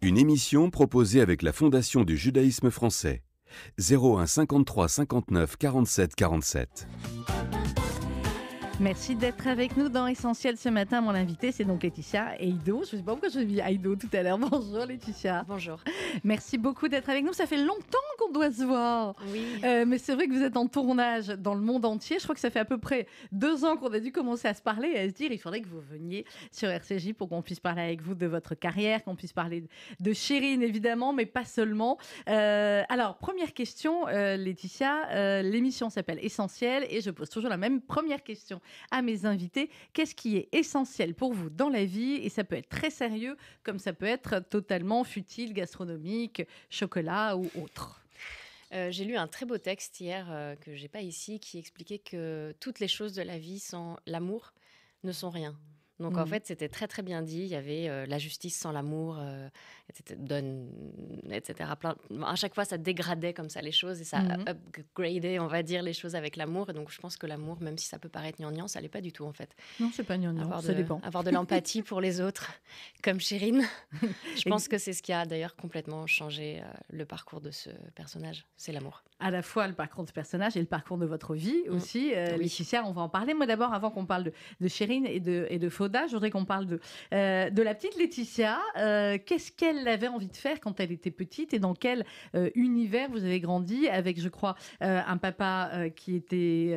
Une émission proposée avec la Fondation du judaïsme français. 01 53 59 47 47. Merci d'être avec nous dans Essentiel ce matin. Mon invité, c'est donc Laetitia ido Je ne sais pas pourquoi je dis ido tout à l'heure. Bonjour Laetitia. Bonjour. Merci beaucoup d'être avec nous. Ça fait longtemps qu'on doit se voir. Oui. Euh, mais c'est vrai que vous êtes en tournage dans le monde entier. Je crois que ça fait à peu près deux ans qu'on a dû commencer à se parler et à se dire il faudrait que vous veniez sur RCJ pour qu'on puisse parler avec vous de votre carrière, qu'on puisse parler de Chérine évidemment, mais pas seulement. Euh, alors, première question, euh, Laetitia. L'émission s'appelle Essentiel et je pose toujours la même première question à mes invités. Qu'est-ce qui est essentiel pour vous dans la vie Et ça peut être très sérieux, comme ça peut être totalement futile, gastronomique, chocolat ou autre. Euh, j'ai lu un très beau texte hier que euh, que j'ai pas ici qui expliquait que toutes les choses de la vie sans l'amour ne sont rien. Donc en mmh. fait, c'était très très bien dit. Il y avait euh, la justice sans l'amour, euh, etc., donne, à chaque fois, ça dégradait comme ça les choses et ça mmh upgradait, on va dire, les choses avec l'amour. Et donc je pense que l'amour, même si ça peut paraître gnangnan, ça l'est pas du tout en fait. Non, c'est pas gnangnan, avoir de, dépend. Avoir de l'empathie pour les autres, comme Chérine. je pense que c'est ce qui a d'ailleurs complètement changé euh, le parcours de ce personnage. C'est l'amour. À la fois le parcours de ce personnage et le parcours de votre vie mmh. aussi. Mmh. Oui. Laetitia, on va en parler. Moi d'abord, avant qu'on parle de, de Chérine et de, et de Soda, je voudrais qu'on parle de, euh, de la petite Laetitia. Euh, qu'est-ce qu'elle avait envie de faire quand elle était petite et dans quel euh, univers vous avez grandi avec, je crois, un papa qui était,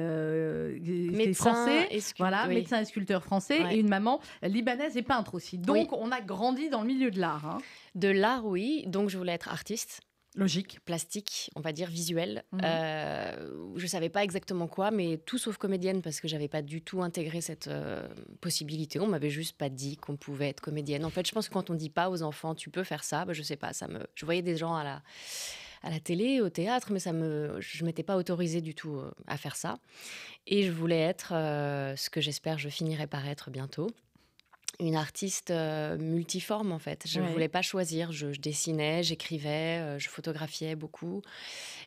médecin, français, et voilà, médecin et sculpteur français, et une maman libanaise et peintre aussi. Donc on a grandi dans le milieu de l'art. Hein. De l'art, oui. Donc je voulais être artiste. Logique. Plastique, on va dire visuel. Mhm. Euh, je ne savais pas exactement quoi, mais tout sauf comédienne, parce que j'avais pas du tout intégré cette euh, possibilité. On m'avait juste pas dit qu'on pouvait être comédienne. En fait, je pense que quand on dit pas aux enfants, tu peux faire ça, je bah, je sais pas, ça me... Je voyais des gens à la, à la télé, au théâtre, mais ça me... je m'étais pas autorisée du tout euh, à faire ça. Et je voulais être ce que j'espère je finirai par être bientôt, une artiste multiforme en fait. Je ne voulais pas choisir. Je, dessinais, j'écrivais, euh, je photographiais beaucoup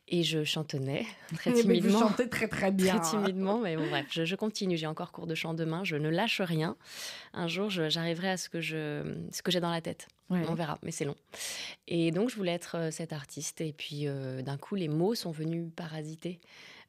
et je chantonnais très eh ben, timidement. mais vous très très bien. Très timidement, mais bon bref, je, continue. J'ai encore cours de chant demain. Je ne lâche rien. Un jour, j'arriverai à ce que je, ce que j'ai dans la tête. On verra, mais c'est long. Et donc, je voulais être cette artiste. Et puis, d'un coup, les mots sont venus parasiter.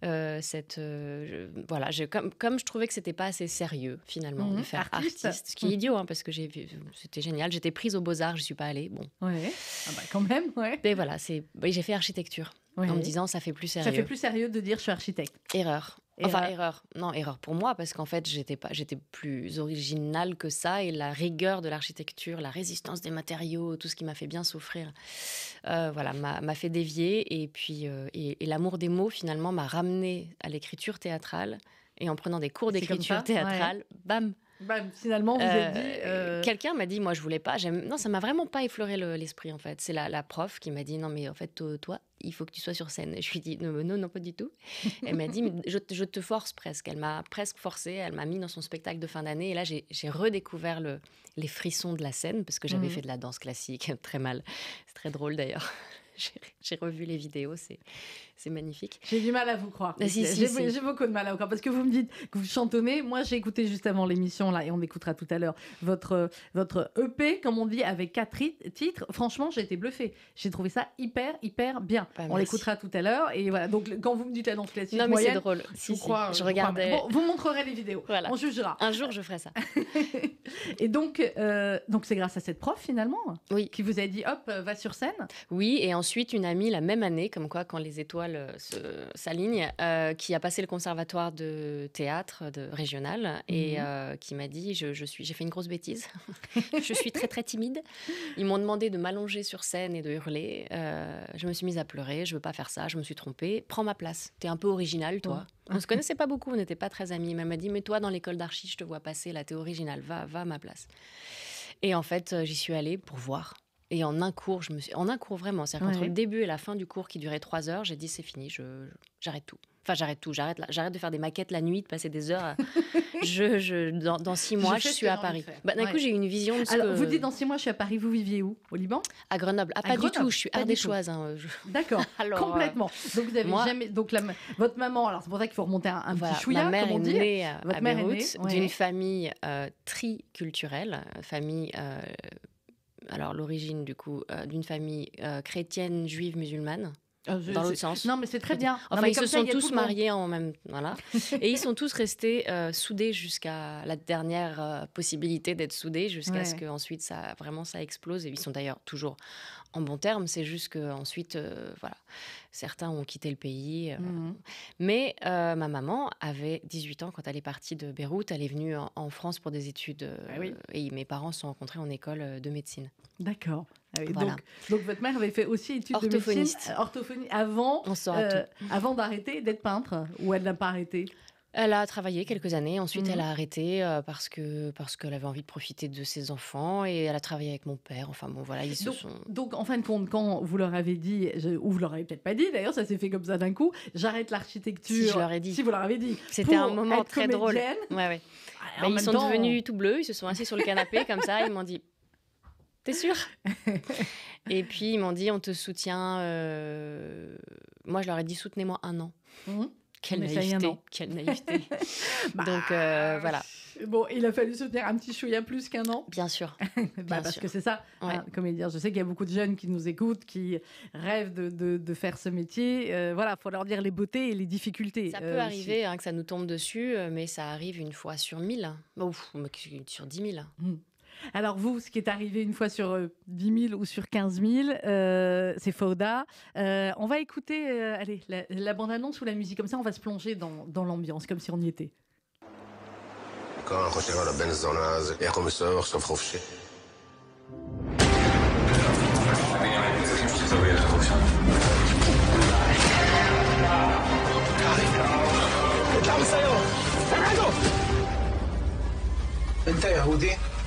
Euh, cette euh, voilà, comme, comme je trouvais que c'était pas assez sérieux finalement de mhm, faire artiste. ce qui est mhm. idiot hein, parce que j'ai vu c'était génial, j'étais prise aux beaux arts, je suis pas allée, bon. Ouais. Ah bah, quand même, ouais. Mais voilà, c'est j'ai fait architecture. en me disant ça fait plus sérieux. Ça fait plus sérieux de dire je suis architecte. Erreur. Enfin, erreur. Non, erreur pour moi, parce qu'en fait, j'étais pas, j'étais plus originale que ça, et la rigueur de l'architecture, la résistance des matériaux, tout ce qui m'a fait bien souffrir, euh, voilà, m'a fait dévier. Et puis, euh, et, l'amour des mots, finalement, m'a ramené à l'écriture théâtrale. Et en prenant des cours d'écriture théâtrale, bam, bah, finalement, vous avez dit. Euh, euh, quelqu'un m'a dit, moi, je voulais pas. Non, ça m'a vraiment pas effleuré l'esprit, en fait. C'est la, prof qui m'a dit, non, mais en fait, toi, il faut que tu sois sur scène. Je lui ai dit, non, non, pas du tout. Elle m'a dit, je, te force presque. Elle m'a presque forcé. Elle m'a mis dans son spectacle de fin d'année. Et là, j'ai redécouvert le, les frissons de la scène, parce que j'avais mhm. fait de la danse classique très mal. C'est très drôle, d'ailleurs j'ai revu les vidéos, c'est c'est magnifique. J'ai du mal à vous croire. Ah, si, si, j'ai, beaucoup de mal à vous croire parce que vous me dites que vous chantonnez. Moi, j'ai écouté juste avant l'émission là et on écoutera tout à l'heure votre votre EP comme on dit avec quatre titres. Franchement, j'ai été bluffée. J'ai trouvé ça hyper hyper bien. Bah, on l'écoutera tout à l'heure et voilà. Donc quand vous me dites la danse classique, non mais c'est drôle. Si, je, crois, je, regardais. vous montrerez les vidéos. On jugera. Un jour, je ferai ça. et donc euh, donc c'est grâce à cette prof finalement oui. qui vous a dit hop va sur scène. Oui et ensuite une amie la même année comme quoi quand les étoiles euh, sa ligne euh, qui a passé le conservatoire de théâtre de, régional et mhm. euh, qui m'a dit je, suis, j'ai fait une grosse bêtise. je suis très très timide. Ils m'ont demandé de m'allonger sur scène et de hurler. je me suis mise à pleurer. Je veux pas faire ça. Je me suis trompée. Prends ma place. T'es un peu original, toi. On se connaissait pas beaucoup. On n'était pas très amis. Mais elle m'a dit mais toi dans l'école d'archi, je te vois passer. Là, t'es originale, Va, va à ma place. Et en fait, j'y suis allée pour voir. Et en un cours, je me suis... en un cours vraiment, c'est-à-dire entre le début et la fin du cours qui durait trois heures, j'ai dit c'est fini, je j'arrête tout. Enfin, j'arrête tout, j'arrête, j'arrête de faire des maquettes la nuit, de passer des heures. je, je, dans, six mois, je, suis à Paris. Bah, d'un coup, j'ai une vision. De Alors, vous dites dans six mois, je suis à Paris. Vous viviez où Au Liban À Grenoble. Ah, pas du tout. Hein, je suis à des choix D'accord. complètement. Euh, donc, vous avez jamais. Donc, la... votre maman. Alors, c'est pour ça qu'il faut remonter un, petit chouïa, mère Est née votre mère d'une famille euh, triculturelle, famille. Euh, alors l'origine du coup euh, d'une famille euh, chrétienne, juive, musulmane. Ah, dans l'autre sens. Non, mais c'est très bien. Enfin, ils se sont tous mariés en même voilà, et ils sont tous restés euh, soudés jusqu'à la dernière euh, possibilité d'être soudés, jusqu'à ce que ensuite ça vraiment ça explose. Et ils sont d'ailleurs toujours en bon terme. C'est juste qu'ensuite, euh, voilà, certains ont quitté le pays. Mhm. Mais ma maman avait 18 ans quand elle est partie de Beyrouth. Elle est venue en, France pour des études. Ah et mes parents se sont rencontrés en école de médecine. D'accord. Ah donc, votre mère avait fait aussi études orthophoniste. Euh, orthophonie avant, euh, avant d'arrêter d'être peintre ou elle n'a pas arrêté elle a travaillé quelques années, ensuite elle mhm. a arrêté euh, parce que parce qu'elle avait envie de profiter de ses enfants et elle a travaillé avec mon père. Enfin bon voilà, ils se donc, sont. Donc en fin de compte, quand vous leur avez dit ou vous leur avez peut-être pas dit d'ailleurs, ça s'est fait comme ça d'un coup. J'arrête l'architecture. Si je leur ai dit. Si vous leur avez dit. C'était un moment très drôle. Ah, bah, ils sont devenus tout bleus, ils se sont assis sur le canapé comme ça, ils m'ont dit sûr Et puis, ils m'ont dit On te soutient. Euh, moi, je leur ai dit Soutenez-moi un an. Mmh. Quelle naïveté, quelle naïveté. Bah, Donc euh, voilà. Bon, il a fallu soutenir un petit chouïa plus qu'un an. Bien sûr. Bah, parce que c'est ça, hein, comme il dit, Je sais qu'il y a beaucoup de jeunes qui nous écoutent, qui rêvent de, de, faire ce métier. Euh, voilà, faut leur dire les beautés et les difficultés. Ça peut arriver hein, que ça nous tombe dessus, mais ça arrive une fois sur mille. Ouf, sur dix mille. Mmh. Alors vous, ce qui est arrivé une fois sur 10 000 ou sur 15 000, euh, c'est Fauda. on va écouter allez, la, bande-annonce ou la musique, comme ça on va se plonger dans, dans l'ambiance, comme si on y était. انت يهودي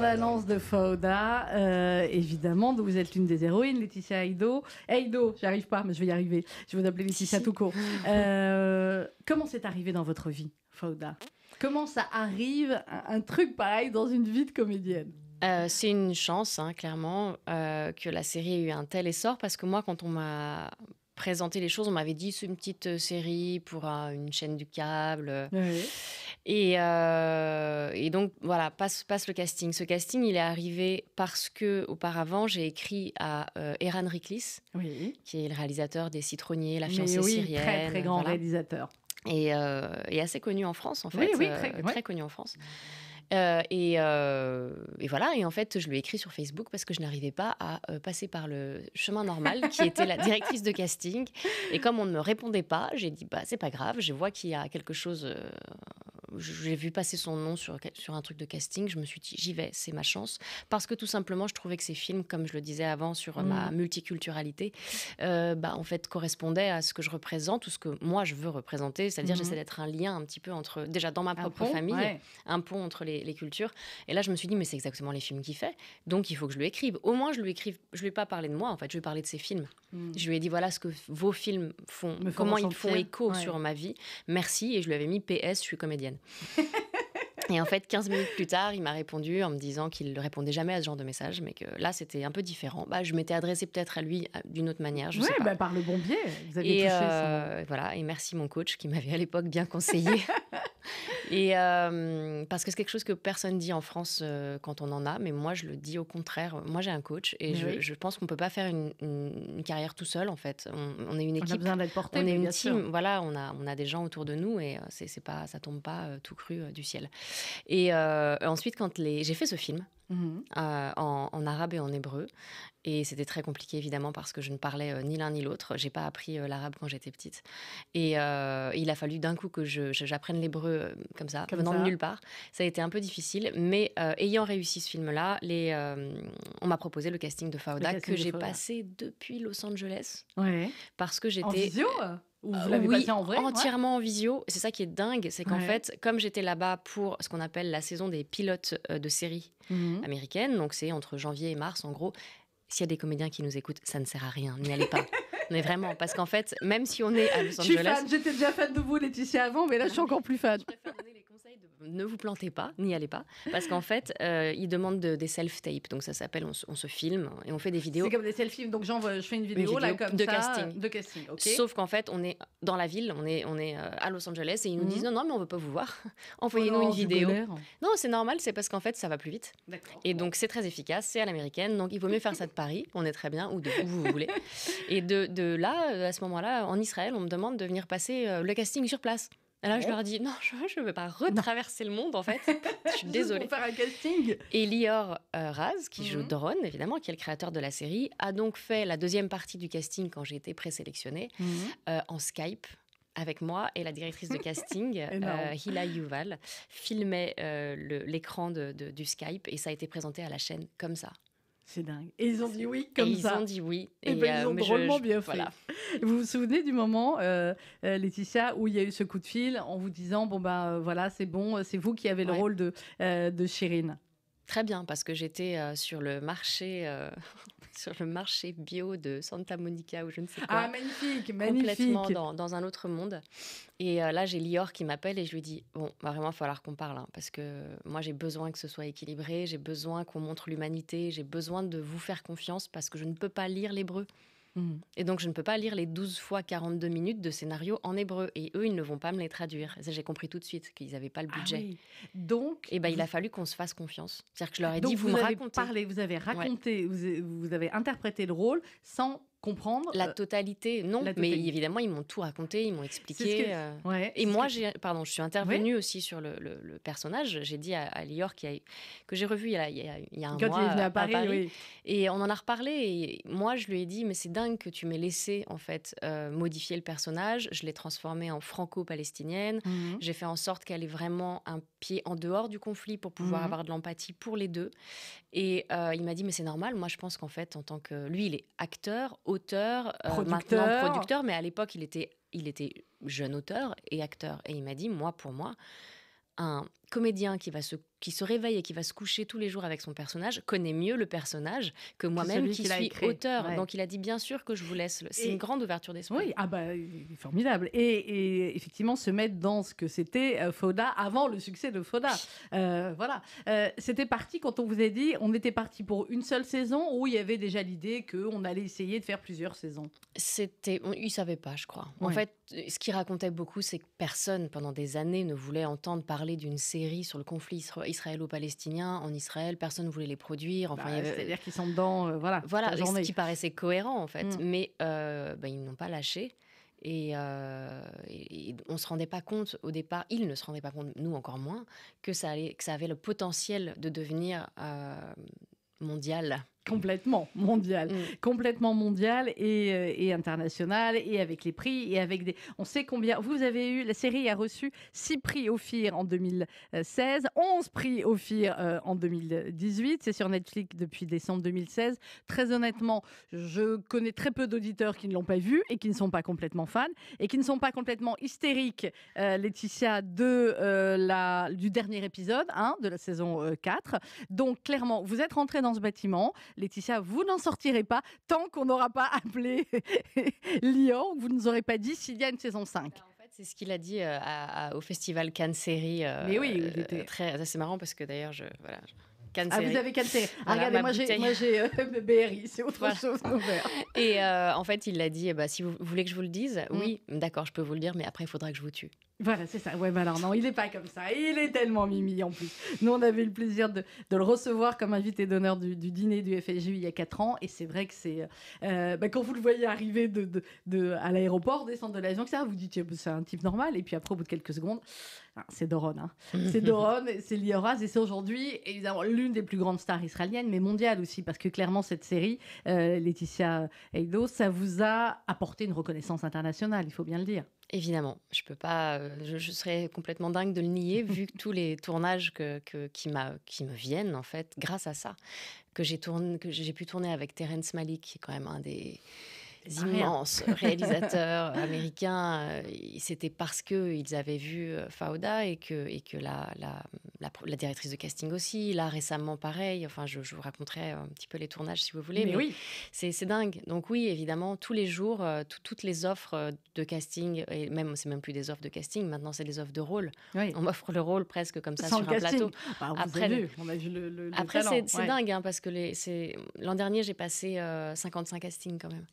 la de Fauda, euh, évidemment, vous êtes une des héroïnes, Laetitia Aido. Aido, eh, j'arrive pas, mais je vais y arriver. Je vais vous appeler Laetitia tout court. Euh, comment c'est arrivé dans votre vie, Fauda Comment ça arrive, un, truc pareil dans une vie de comédienne euh, c'est une chance, hein, clairement, que la série ait eu un tel essor, parce que moi, quand on m'a présenté les choses, on m'avait dit c'est une petite série pour une chaîne du câble. Oui. Et, euh, et, donc voilà, passe, passe le casting. Ce casting, il est arrivé parce que auparavant j'ai écrit à euh, Eran Riklis, qui est le réalisateur des Citronniers, La fiancée oui, syrienne, très très grand réalisateur. Euh, et, assez connu en France en fait, oui, oui très, connu en France. Euh, euh, et, voilà, et en fait, je lui ai écrit sur Facebook parce que je n'arrivais pas à euh, passer par le chemin normal qui était la directrice de casting. Et comme on ne me répondait pas, j'ai dit bah c'est pas grave, je vois qu'il y a quelque chose. j'ai vu passer son nom sur, sur un truc de casting, je me suis dit j'y vais, c'est ma chance. Parce que tout simplement, je trouvais que ces films, comme je le disais avant sur ma mmh. multiculturalité, bah, en fait correspondaient à ce que je représente ou ce que moi je veux représenter. C'est-à-dire, mmh. j'essaie d'être un lien un petit peu entre, déjà dans ma propre famille, un pont entre les les, cultures. Et là, je me suis dit, mais c'est exactement les films qu'il fait, donc il faut que je lui écrive. Au moins, je lui écrive, je lui ai pas parlé de moi, en fait, je lui ai parlé de ses films. Hmm. Je lui ai dit, voilà ce que vos films font, comment ils font écho sur ma vie. Merci. Et je lui avais mis PS, je suis comédienne. Et en fait, 15 minutes plus tard, il m'a répondu en me disant qu'il ne répondait jamais à ce genre de message, mais que là, c'était un peu différent. Bah, je m'étais adressée peut-être à lui d'une autre manière. Oui, bah, par le bon biais. Vous avez et touché euh, Voilà, et merci mon coach qui m'avait à l'époque bien conseillé Et euh, parce que c'est quelque chose que personne dit en France euh, quand on en a, mais moi je le dis au contraire. Moi j'ai un coach et je, pense qu'on peut pas faire une, carrière tout seul en fait. On, est une équipe. On a besoin d'être porté. On est une team. Voilà, on a on a des gens autour de nous et euh, c'est pas ça tombe pas tout cru du ciel. Et ensuite quand les j'ai fait ce film Mhm. Euh, en, arabe et en hébreu. Et c'était très compliqué, évidemment, parce que je ne parlais euh, ni l'un ni l'autre. J'ai pas appris euh, l'arabe quand j'étais petite. Et il a fallu d'un coup que j'apprenne l'hébreu comme ça, venant de nulle part. Ça a été un peu difficile, mais ayant réussi ce film-là, on m'a proposé le casting de Fauda que j'ai passé depuis Los Angeles. Ouais. Parce que j'étais. Euh, oui, en vrai Entièrement en visio. C'est ça qui est dingue, c'est qu'en fait, comme j'étais là-bas pour ce qu'on appelle la saison des pilotes euh, de séries mhm. américaines, donc c'est entre janvier et mars en gros, s'il y a des comédiens qui nous écoutent, ça ne sert à rien, n'y allez pas. mais vraiment, parce qu'en fait, même si on est à Los Angeles... Je suis fan, j'étais déjà fan de vous Laetitia avant, mais là je suis encore plus fan ne vous plantez pas, n'y allez pas, parce qu'en fait, euh, ils demandent des self-tapes, donc ça s'appelle on, se filme et on fait des vidéos. C'est comme des self self-films. donc genre je fais une vidéo, là, comme de casting. De casting, Sauf qu'en fait, on est dans la ville, on est, euh, à Los Angeles et ils nous mhm. disent non, non, mais on veut pas vous voir, oh envoyez-nous une vidéo. Non, c'est normal, c'est parce qu'en fait, ça va plus vite. Et donc c'est très efficace, c'est à l'américaine, donc il vaut mieux faire ça de Paris, on est très bien, ou de où vous voulez. Et de là, euh, à ce moment-là, en Israël, on me demande de venir passer le casting sur place. Alors je leur dis non, je ne veux pas retraverser le monde en fait. je suis désolée. un casting. Et Lior euh, Raz, qui joue mhm. Doron évidemment, qui est le créateur de la série, a donc fait la deuxième partie du casting quand j'ai été présélectionnée mhm. euh, en Skype avec moi et la directrice de casting, euh, Hila Yuval, filmait l'écran du Skype et ça a été présenté à la chaîne comme ça. C'est dingue. Et ils ont dit oui comme ça. Ils ont dit oui. Eh Et, ben, ils euh, ont drôlement bien fait. Vous vous souvenez du moment, euh, euh, Laetitia, où il y a eu ce coup de fil en vous disant bon ben, voilà c'est bon, c'est vous qui avez le rôle de de Chirine. Très bien parce que j'étais sur le marché sur le marché bio de Santa Monica ou je ne sais quoi. Ah, magnifique, Complètement dans, un autre monde. Et euh, là, j'ai Lior qui m'appelle et je lui dis Bon, vraiment, il va falloir qu'on parle, hein, parce que moi, j'ai besoin que ce soit équilibré, j'ai besoin qu'on montre l'humanité, j'ai besoin de vous faire confiance parce que je ne peux pas lire l'hébreu. Mm. Et donc, je ne peux pas lire les 12 fois 42 minutes de scénario en hébreu. Et eux, ils ne vont pas me les traduire. ça J'ai compris tout de suite qu'ils n'avaient pas le ah budget. Donc. Et eh ben, il a fallu qu'on se fasse confiance. C'est-à-dire que je leur ai dit, vous, me avez vous avez raconté, vous, vous, avez interprété le rôle sans comprendre. La euh, totalité, non. Mais évidemment, ils m'ont tout raconté, ils m'ont expliqué. Euh. et moi, j'ai pardon, je suis intervenue aussi sur le, le, personnage. J'ai dit à, Lior qui a... que j'ai revu il y, a, il y a, un Quand mois il est venu à Paris. Et on en a reparlé. Et moi, je lui ai dit, mais c'est dingue que tu m'aies laissé en fait euh, modifier le personnage. Je l'ai transformé en franco-palestinienne. Mhm. J'ai fait en sorte qu'elle ait vraiment un pied en dehors du conflit pour pouvoir mhm. avoir de l'empathie pour les deux. Et il m'a dit, mais c'est normal. Moi, je pense qu'en fait, en tant que lui, il est acteur auteur, euh, maintenant producteur, mais à l'époque, il était, il était jeune auteur et acteur. Et il m'a dit, moi, pour moi, un, comédien qui va se qui se réveille et qui va se coucher tous les jours avec son personnage connaît mieux le personnage que moi-même qui suis auteur. Donc il a dit bien sûr que je vous laisse. C'est une grande ouverture d'esprit. Oui, ah bah formidable. Et, effectivement se mettre dans ce que c'était euh, Foda avant le succès de Foda. Euh, voilà, euh, c'était parti quand on vous a dit on était parti pour une seule saison ou il y avait déjà l'idée qu'on allait essayer de faire plusieurs saisons. C'était, ne savait pas, je crois. En fait, ce qui racontait beaucoup, c'est que personne pendant des années ne voulait entendre parler d'une série sur le conflit israélo-palestinien en Israël. Personne ne voulait les produire. Enfin, bah, avait... C'est-à-dire qu'ils sont dedans, euh, voilà. Voilà, ce qui paraissait cohérent en fait. Mm. Mais euh, bah, ils n'ont pas lâché. Et, euh, on ne se rendait pas compte au départ, ils ne se rendaient pas compte, nous encore moins, que ça, allait, que ça avait le potentiel de devenir euh, mondial complètement mondial, mm. complètement mondial et, euh, et, international et avec les prix et avec des. On sait combien. Vous avez eu la série a reçu 6 prix au en 2016, 11 prix au euh, en 2018. C'est sur Netflix depuis décembre 2016. Très honnêtement, je connais très peu d'auditeurs qui ne l'ont pas vu et qui ne sont pas complètement fans et qui ne sont pas complètement hystériques. Euh, Laetitia de la du dernier épisode hein, de la saison 4. Donc clairement, vous êtes rentré dans ce bâtiment. Laetitia, vous n'en sortirez pas tant qu'on n'aura pas appelé Lyon, vous ne nous aurez pas dit s'il y a une saison 5. Bah, c'est ce qu'il a dit euh, au festival Cannes Série. Euh, mais oui, il était. Euh, très, c'est marrant parce que d'ailleurs, je, voilà, Ah, vous avez cannes Ah, regardez, moi j'ai, BRI, c'est autre chose. et en fait, il l'a dit, eh ben, si vous, voulez que je vous le dise, mm. oui, d'accord, je peux vous le dire, mais après, il faudra que je vous tue. Voilà, c'est ça. Ouais, mais alors non, il n'est pas comme ça. Il est tellement mimi en plus. Nous, on avait le plaisir de, le recevoir comme invité d'honneur du, dîner du FSU il y a 4 ans. Et c'est vrai que c'est. Euh, bah, quand vous le voyez arriver de, à l'aéroport, descendre de l'avion, ça, vous dites, c'est un type normal. Et puis après, au bout de quelques secondes, ah, c'est Doron. Hein. C'est Doron, c'est Lioraz. Et c'est aujourd'hui, évidemment, l'une des plus grandes stars israéliennes, mais mondiale aussi. Parce que clairement, cette série, euh, Laetitia Eido, ça vous a apporté une reconnaissance internationale, il faut bien le dire. Évidemment, je peux pas, euh, je, serais complètement dingue de le nier vu tous les tournages qui, me viennent en fait grâce à ça que j'ai que j'ai pu tourner avec Terence Malik qui est quand même un des immenses réalisateurs américains, euh, c'était parce qu'ils avaient vu euh, Fauda et que, et que la, directrice de casting aussi, là récemment pareil, enfin je, vous raconterai un petit peu les tournages si vous voulez, mais, oui, c'est dingue. Donc oui, évidemment, tous les jours, euh, toutes les offres de casting, et même c'est même plus des offres de casting, maintenant c'est des offres de rôle. On m'offre le rôle presque comme ça sur un plateau. après, après c'est dingue hein, parce que l'an dernier j'ai passé 55 castings quand même.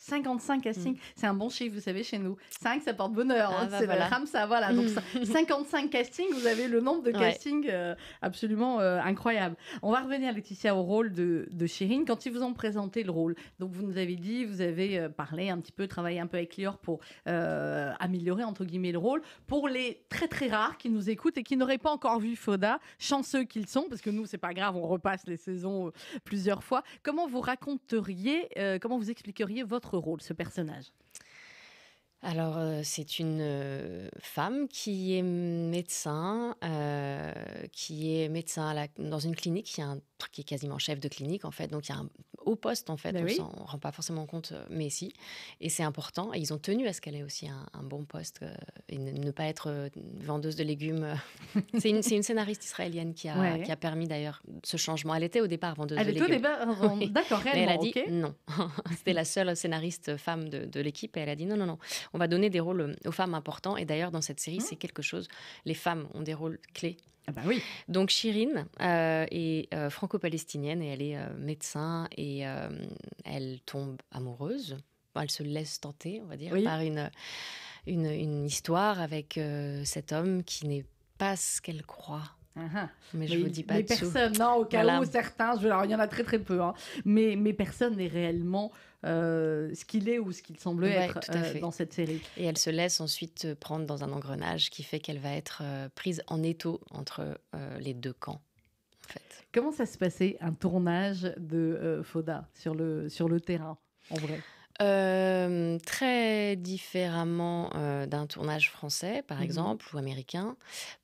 55 castings, mm. c'est un bon chiffre, vous savez, chez nous. 5, ça porte bonheur. Ah, hein, bah c'est ça, voilà. Donc, 55 castings, vous avez le nombre de castings euh, absolument euh, incroyable. On va revenir, Laetitia, au rôle de, de Quand ils vous ont présenté le rôle, donc vous nous avez dit, vous avez euh, parlé un petit peu, travaillé un peu avec Lior pour améliorer, entre guillemets, le rôle. Pour les très, très rares qui nous écoutent et qui n'auraient pas encore vu Foda, chanceux qu'ils sont, parce que nous, c'est pas grave, on repasse les saisons plusieurs fois. Comment vous raconteriez, comment vous expliqueriez votre rôle, ce personnage alors, euh, c'est une euh, femme qui est médecin, euh, qui est médecin dans une clinique, qui, a un, truc qui est quasiment chef de clinique en fait, donc il y a un au poste, en fait. Bah on ne s'en rend pas forcément compte, euh, mais si. Et c'est important. Et ils ont tenu à ce qu'elle ait aussi un, bon poste euh, et ne, pas être euh, vendeuse de légumes. c'est une, scénariste israélienne qui a, permis d'ailleurs ce changement. Elle était au départ vendeuse de légumes. Elle était au départ D'accord, elle a dit non. C'était la seule scénariste femme de, l'équipe et elle a dit non, non, non. On va donner des rôles aux femmes importants. Et d'ailleurs, dans cette série, mmh. c'est quelque chose. Les femmes ont des rôles clés ah bah oui. Donc Chirine euh, est euh, franco-palestinienne et elle est euh, médecin et elle tombe amoureuse. elle se laisse tenter, on va dire, par une, une, histoire avec cet homme qui n'est pas ce qu'elle croit. Uh-huh. Mais je ne vous dis pas mais personne, non, au cas où certains, il y en a très très peu, hein. mais, mais personne n'est réellement euh, ce qu'il est ou ce qu'il semble être euh, dans cette série. Et elle se laisse ensuite euh, prendre dans un engrenage qui fait qu'elle va être prise en étau entre les deux camps. fait. Comment ça se passait un tournage de Foda sur le, sur le terrain, en vrai euh, très différemment euh, d'un tournage français, par mmh exemple, ou américain,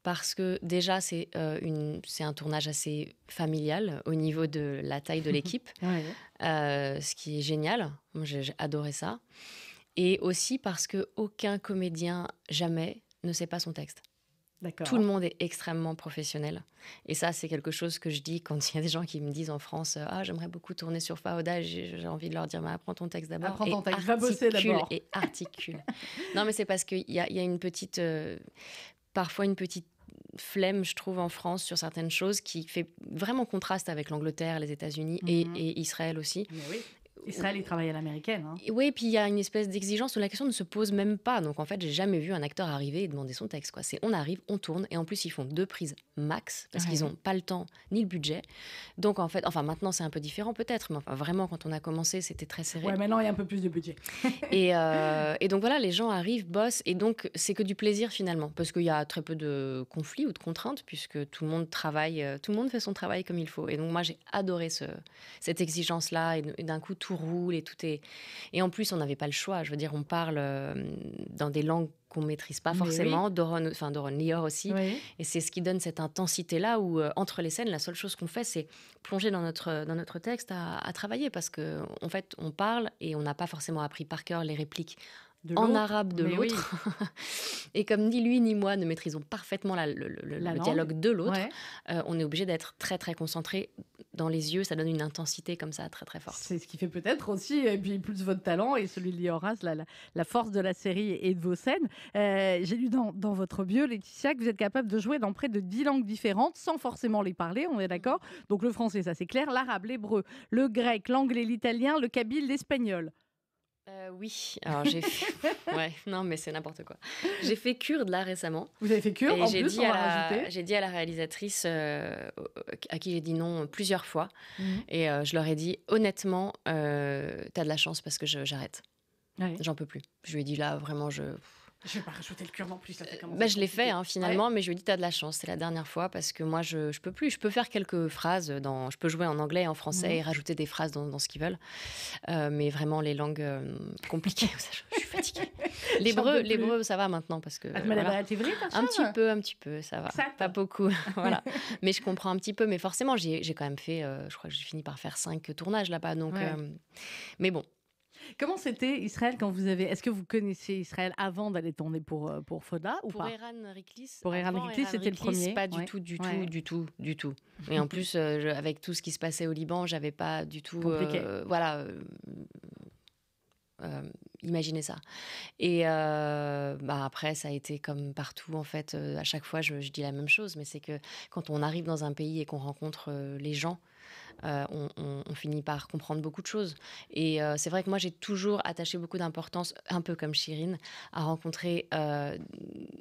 parce que déjà, euh, c'est un tournage assez familial au niveau de la taille de l'équipe, ce qui est génial. j'ai adoré ça. Et aussi parce que aucun comédien, jamais, ne sait pas son texte. Tout le monde est extrêmement professionnel. Et ça, c'est quelque chose que je dis quand il y a des gens qui me disent en France euh, Ah, j'aimerais beaucoup tourner sur Faoda. J'ai envie de leur dire Mais apprends ton texte d'abord. ton va bosser d'abord. Et articule. non, mais c'est parce qu'il y, y a, une petite. Euh, parfois, une petite flemme, je trouve, en France sur certaines choses qui fait vraiment contraste avec l'Angleterre, les États-Unis et, mhm. Israël aussi. Oui. Israël, il travaille à l'américaine. Hein. Oui, puis il y a une espèce d'exigence où la question ne se pose même pas. Donc en fait, j'ai jamais vu un acteur arriver et demander son texte. Quoi. C'est on arrive, on tourne, et en plus, ils font deux prises max, parce qu'ils n'ont pas le temps ni le budget. Donc en fait, enfin maintenant, c'est un peu différent peut-être, mais enfin, vraiment, quand on a commencé, c'était très serré. Ouais, maintenant, il y a un peu plus de budget. et, euh, et donc voilà, les gens arrivent, bossent, et donc c'est que du plaisir finalement, parce qu'il y a très peu de conflits ou de contraintes, puisque tout le monde travaille, euh, tout le monde fait son travail comme il faut. Et donc moi, j'ai adoré ce, cette exigence-là, et d'un coup, tout roule et tout est. Et en plus, on n'avait pas le choix. Je veux dire, on parle euh, dans des langues qu'on maîtrise pas forcément. Doron, enfin Doron Lior aussi. Et c'est ce qui donne cette intensité là où euh, entre les scènes, la seule chose qu'on fait, c'est plonger dans notre euh, dans notre texte à, travailler parce que en fait, on parle et on n'a pas forcément appris par cœur les répliques en arabe de l'autre. et comme ni lui ni moi ne maîtrisons parfaitement le, dialogue de l'autre, euh, on est obligé d'être très très concentré dans les yeux. Ça donne une intensité comme ça très très forte. C'est ce qui fait peut-être aussi, euh, et puis plus votre talent et celui de Lioras, la, force de la série et de vos scènes. Euh, j'ai lu dans, votre bio, Laetitia, que vous êtes capable de jouer dans près de dix langues différentes sans forcément les parler, on est d'accord mm. Donc le français, ça c'est clair, l'arabe, l'hébreu, le grec, l'anglais, l'italien, le kabyle, l'espagnol. Euh, oui, alors j'ai non mais c'est n'importe quoi. J'ai fait de là récemment. Vous avez fait cure j'ai dit à la... réalisatrice euh, à qui j'ai dit non plusieurs fois mhm. et euh, je leur ai dit honnêtement, t'as de la chance parce que j'arrête. J'en peux plus. Je lui ai dit là vraiment je je vais pas rajouter le plus. bah, je l'ai fait hein, finalement, mais je lui ai dit T'as de la chance, c'est la dernière fois parce que moi je, je peux plus. Je peux faire quelques phrases, dans, je peux jouer en anglais et en français mhm. et rajouter des phrases dans, ce qu'ils veulent. Euh, mais vraiment, les langues euh, compliquées, je suis fatiguée. L'hébreu, ça va maintenant parce que. un petit peu, un petit peu, ça va. pas beaucoup, voilà. Mais je comprends un petit peu, mais forcément, j'ai quand même fait, euh, je crois que j'ai fini par faire cinq tournages là-bas. Donc, mais bon, Comment c'était Israël quand vous avez. Est-ce que vous connaissiez Israël avant d'aller tourner pour, euh, pour Foda ou pour Eran Riklis, Pour Eran Riklis, c'était le premier. Pas du tout, du tout, du tout, du tout. Et en plus, euh, avec tout ce qui se passait au Liban, j'avais pas du tout. Euh, voilà. imaginez ça. Et bah, après, ça a été comme partout, en fait. à chaque fois, je, dis la même chose, mais c'est que quand on arrive dans un pays et qu'on rencontre les gens, euh, on, finit par comprendre beaucoup de choses. Et euh, c'est vrai que moi, j'ai toujours attaché beaucoup d'importance, un peu comme Chirine, à rencontrer, euh,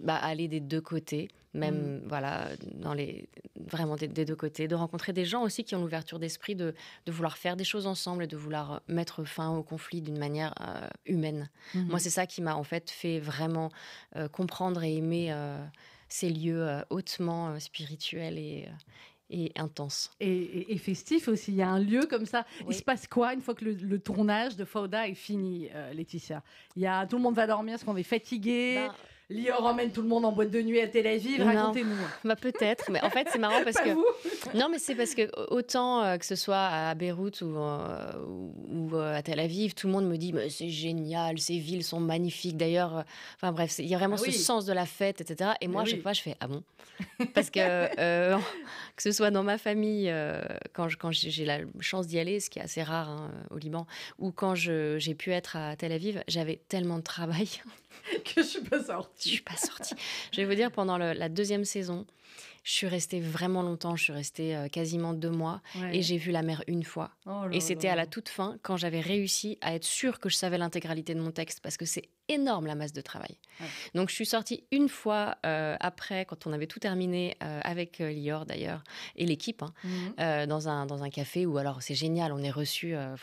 bah, aller des deux côtés, même mm. voilà, dans les, vraiment des, deux côtés, de rencontrer des gens aussi qui ont l'ouverture d'esprit de, vouloir faire des choses ensemble et de vouloir mettre fin au conflit d'une manière humaine. Mm-hmm. Moi, c'est ça qui m'a en fait fait vraiment comprendre et aimer ces lieux hautement spirituels et, et intense. Et, festif aussi. Il y a un lieu comme ça. Il se passe quoi une fois que le, tournage de Fauda est fini, euh, Laetitia Il y a tout le monde va dormir parce qu'on est fatigué. Ben, Lior emmène tout le monde en boîte de nuit à Tel Aviv, racontez-nous. Bah, peut-être, mais en fait c'est marrant parce que non mais c'est parce que autant euh, que ce soit à Beyrouth ou, euh, euh, à Tel Aviv, tout le monde me dit mais c'est génial, ces villes sont magnifiques. D'ailleurs, enfin bref, il y a vraiment ah ce sens de la fête, etc. Et moi à chaque fois je fais ah bon parce que que ce soit dans ma famille quand j'ai la chance d'y aller, ce qui est assez rare hein, au Liban, ou quand j'ai pu être à Tel Aviv, j'avais tellement de travail. que je suis pas sortie. Je suis pas sortie. je vais vous dire, pendant la deuxième saison, je suis restée vraiment longtemps. Je suis restée euh, quasiment deux mois et j'ai vu la mer une fois. Oh et c'était à la toute fin quand j'avais réussi à être sûre que je savais l'intégralité de mon texte parce que c'est énorme la masse de travail. Donc je suis sortie une fois euh, après, quand on avait tout terminé euh, avec euh, Lior d'ailleurs et l'équipe, hein, mhm. dans, un, dans un café où alors c'est génial, on est reçu. ah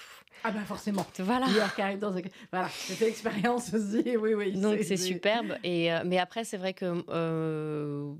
ben forcément. Voilà. Lior dans voilà, c'était l'expérience aussi. Oui oui. Donc c'est, superbe et mais après c'est vrai que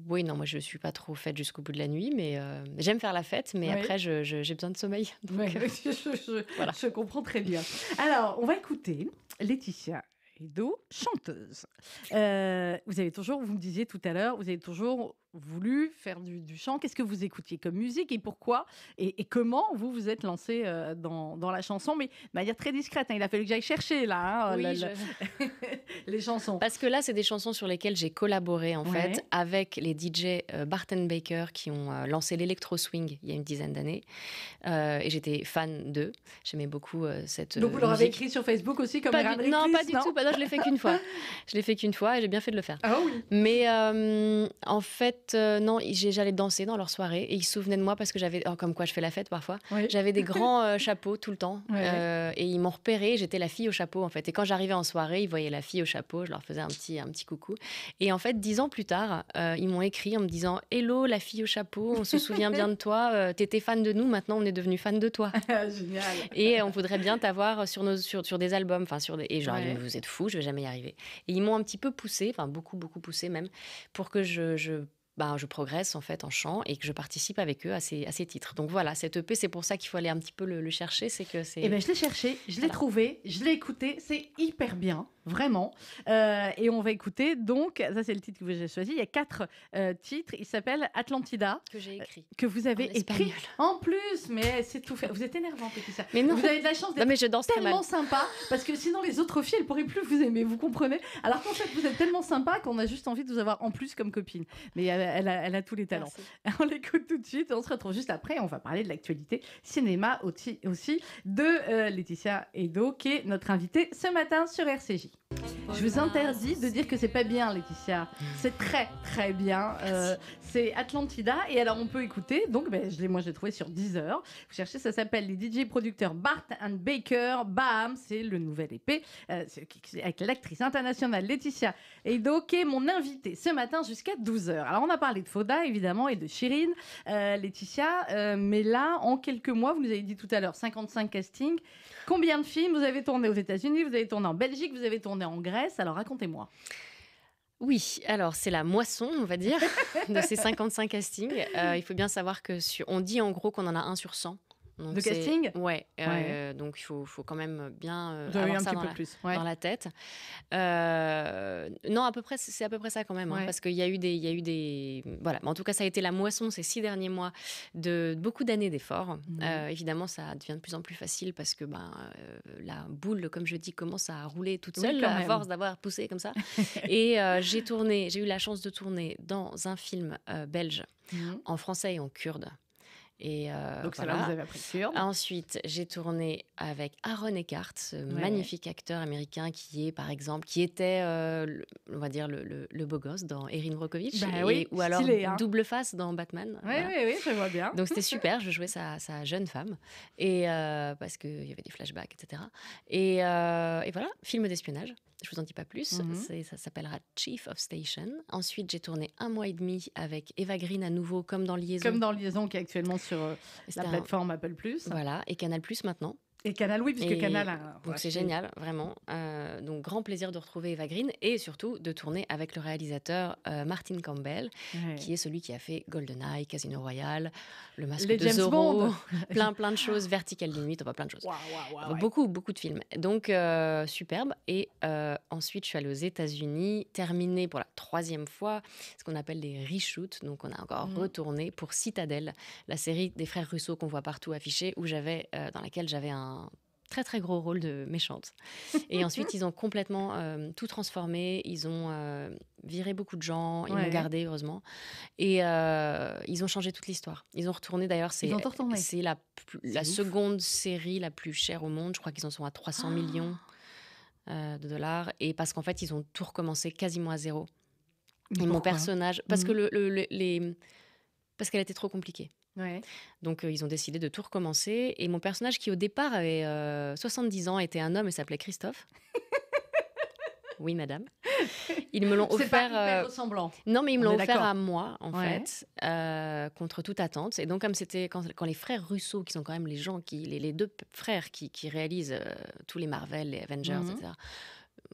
oui non moi je suis pas trop faite jusqu'au bout de la nuit mais j'aime faire la fête mais après j'ai besoin de sommeil. Donc, voilà. je comprends très bien. Alors on va écouter Laetitia Rideau, chanteuse. Euh, vous avez toujours, vous me disiez tout à l'heure, vous avez toujours voulu faire du, chant Qu'est-ce que vous écoutiez comme musique et pourquoi et, comment vous vous êtes lancé euh, dans, dans, la chanson Mais de manière très discrète, hein, il a fallu que j'aille chercher là hein, les chansons. Parce que là, c'est des chansons sur lesquelles j'ai collaboré en fait avec les DJ euh, Barton Baker qui ont euh, lancé l'électro swing il y a une dizaine d'années euh, et j'étais fan d'eux. J'aimais beaucoup cette. Donc vous leur avez écrit sur Facebook aussi comme pas Non, pas du tout. Pas, non, je l'ai fait qu'une fois. Je l'ai fait qu'une fois et j'ai bien fait de le faire. Ah Mais en fait euh, non, j'allais danser dans leur soirée et ils se souvenaient de moi parce que j'avais, oh, comme quoi je fais la fête parfois, j'avais des grands euh, chapeaux tout le temps euh, et ils m'ont repéré, j'étais la fille au chapeau en fait. Et quand j'arrivais en soirée, ils voyaient la fille au chapeau, je leur faisais un petit, un petit coucou. Et en fait, dix ans plus tard, ils m'ont écrit en me disant Hello, la fille au chapeau, on se souvient bien de toi, t'étais fan de nous, maintenant on est devenu fan de toi. Ah, et on voudrait bien t'avoir sur, nos, sur, sur des albums, enfin sur des. Et genre, vous êtes fous, je vais jamais y arriver. Et ils m'ont un petit peu poussé, enfin beaucoup, beaucoup poussé même, pour que je, je ben, je progresse en fait en chant et que je participe avec eux à ces, à ces titres. Donc voilà, cette EP, c'est pour ça qu'il faut aller un petit peu le, chercher. C'est que c'est. Eh ben, je l'ai cherché, je l'ai trouvé, je l'ai écouté. C'est hyper bien, vraiment. Euh, et on va écouter donc, ça c'est le titre que j'ai choisi. Il y a quatre euh, titres. Il s'appelle Atlantida. Que j'ai écrit. Euh, que vous avez écrit. En plus, mais c'est tout fait. Vous êtes énervant, tout ça. Mais non. Vous avez de la chance d'être mais tellement sympa parce que sinon les autres filles, elles pourraient plus vous aimer. Vous comprenez Alors qu'en fait, vous êtes tellement sympa qu'on a juste envie de vous avoir en plus comme copine. Mais euh, elle a, tous les talents. On l'écoute tout de suite. On se retrouve juste après. On va parler de l'actualité cinéma aussi, de euh, Laetitia Edo, qui est notre invitée ce matin sur RCJ. Je vous interdis de dire que c'est pas bien, Laetitia. C'est très très bien. Euh, c'est Atlantida et alors on peut écouter. Donc ben, je l'ai, moi j'ai trouvé sur Deezer. Vous cherchez, ça s'appelle les DJ producteurs Bart and Baker. bam c'est le nouvel épée avec l'actrice internationale Laetitia Edo qui est mon invitée ce matin jusqu'à 12 h Alors on a parlé de Foda, évidemment, et de Chirine, euh, Laetitia. Euh, mais là, en quelques mois, vous nous avez dit tout à l'heure 55 castings. Combien de films vous avez tourné aux États-Unis Vous avez tourné en Belgique Vous avez tourné en Grèce Alors racontez-moi. Oui, alors c'est la moisson, on va dire, de ces 55 castings. Euh, il faut bien savoir que on dit en gros qu'on en a un sur 100 casting euh, Ouais. donc il faut, quand même euh, bien euh, avoir dans, la, plus. dans la tête. non, à peu près, c'est à peu près ça quand même, hein, parce qu'il y a eu des, y eu des, voilà. en tout cas, ça a été la moisson ces six derniers mois de beaucoup d'années d'efforts. Mmh. évidemment, ça devient de plus en plus facile parce que ben la boule, comme je dis, commence à rouler toute seule à force d'avoir poussé comme ça. et j'ai tourné, j'ai eu la chance de tourner dans un film belge, mmh. en français et en kurde. Et euh, Donc ça, vous avez appris Ensuite, j'ai tourné avec Aaron Eckhart, ce magnifique acteur américain qui est, par exemple, qui était, euh, on va dire, le, le, beau gosse dans Erin Brockovich, bah ou alors hein. double face dans Batman. Oui, oui, oui, je vois bien. Donc c'était super, je jouais sa, sa jeune femme, et euh, parce qu'il y avait des flashbacks, etc. Et, et voilà, film d'espionnage. Je vous en dis pas plus. Mhm. Ça s'appellera Chief of Station. Ensuite, j'ai tourné un mois et demi avec Eva Green à nouveau, comme dans Liaison. Comme dans Liaison, qui est actuellement sur euh, la plateforme Apple Plus. Voilà, et Canal Plus maintenant. Et Canal, oui, puisque Canal a... Donc c'est génial, vraiment. Euh, donc grand plaisir de retrouver Eva Green et surtout de tourner avec le réalisateur euh, Martin Campbell, qui est celui qui a fait GoldenEye, Casino Royale, Le Masque de James Bond. plein plein de choses, Vertical Limit, voit plein de choses. beaucoup, beaucoup de films. Donc euh, superbe. Et ensuite, je suis allée aux États-Unis, terminée pour la troisième fois, ce qu'on appelle les reshoots. Donc on a encore mm. retourné pour Citadel, la série des frères Russo qu'on voit partout affichée, où j'avais, dans laquelle j'avais un très très gros rôle de méchante. Et mhm. ensuite, ils ont complètement euh, tout transformé. Ils ont euh, viré beaucoup de gens. Ils ont gardé, heureusement. Et euh, ils ont changé toute l'histoire. Ils ont retourné d'ailleurs. C'est, c'est la, la seconde série la plus chère au monde. Je crois qu'ils en sont à 300 ah. millions de dollars. Et parce qu'en fait, ils ont tout recommencé quasiment à zéro. mon personnage. Parce mhm. que le, le, les. Parce qu'elle était trop compliquée. Donc euh, ils ont décidé de tout recommencer. Et mon personnage qui au départ avait 70 euh, ans était un homme et s'appelait Christophe. oui, madame. Ils me l'ont offert. C'est pas euh, ressemblant. Non, mais ils me l'ont offert à moi, en fait, contre toute attente. Et donc, comme c'était quand, les frères Russo, qui sont quand même les gens qui, les, deux frères qui, réalisent tous les Marvel, les Avengers, mhm. etc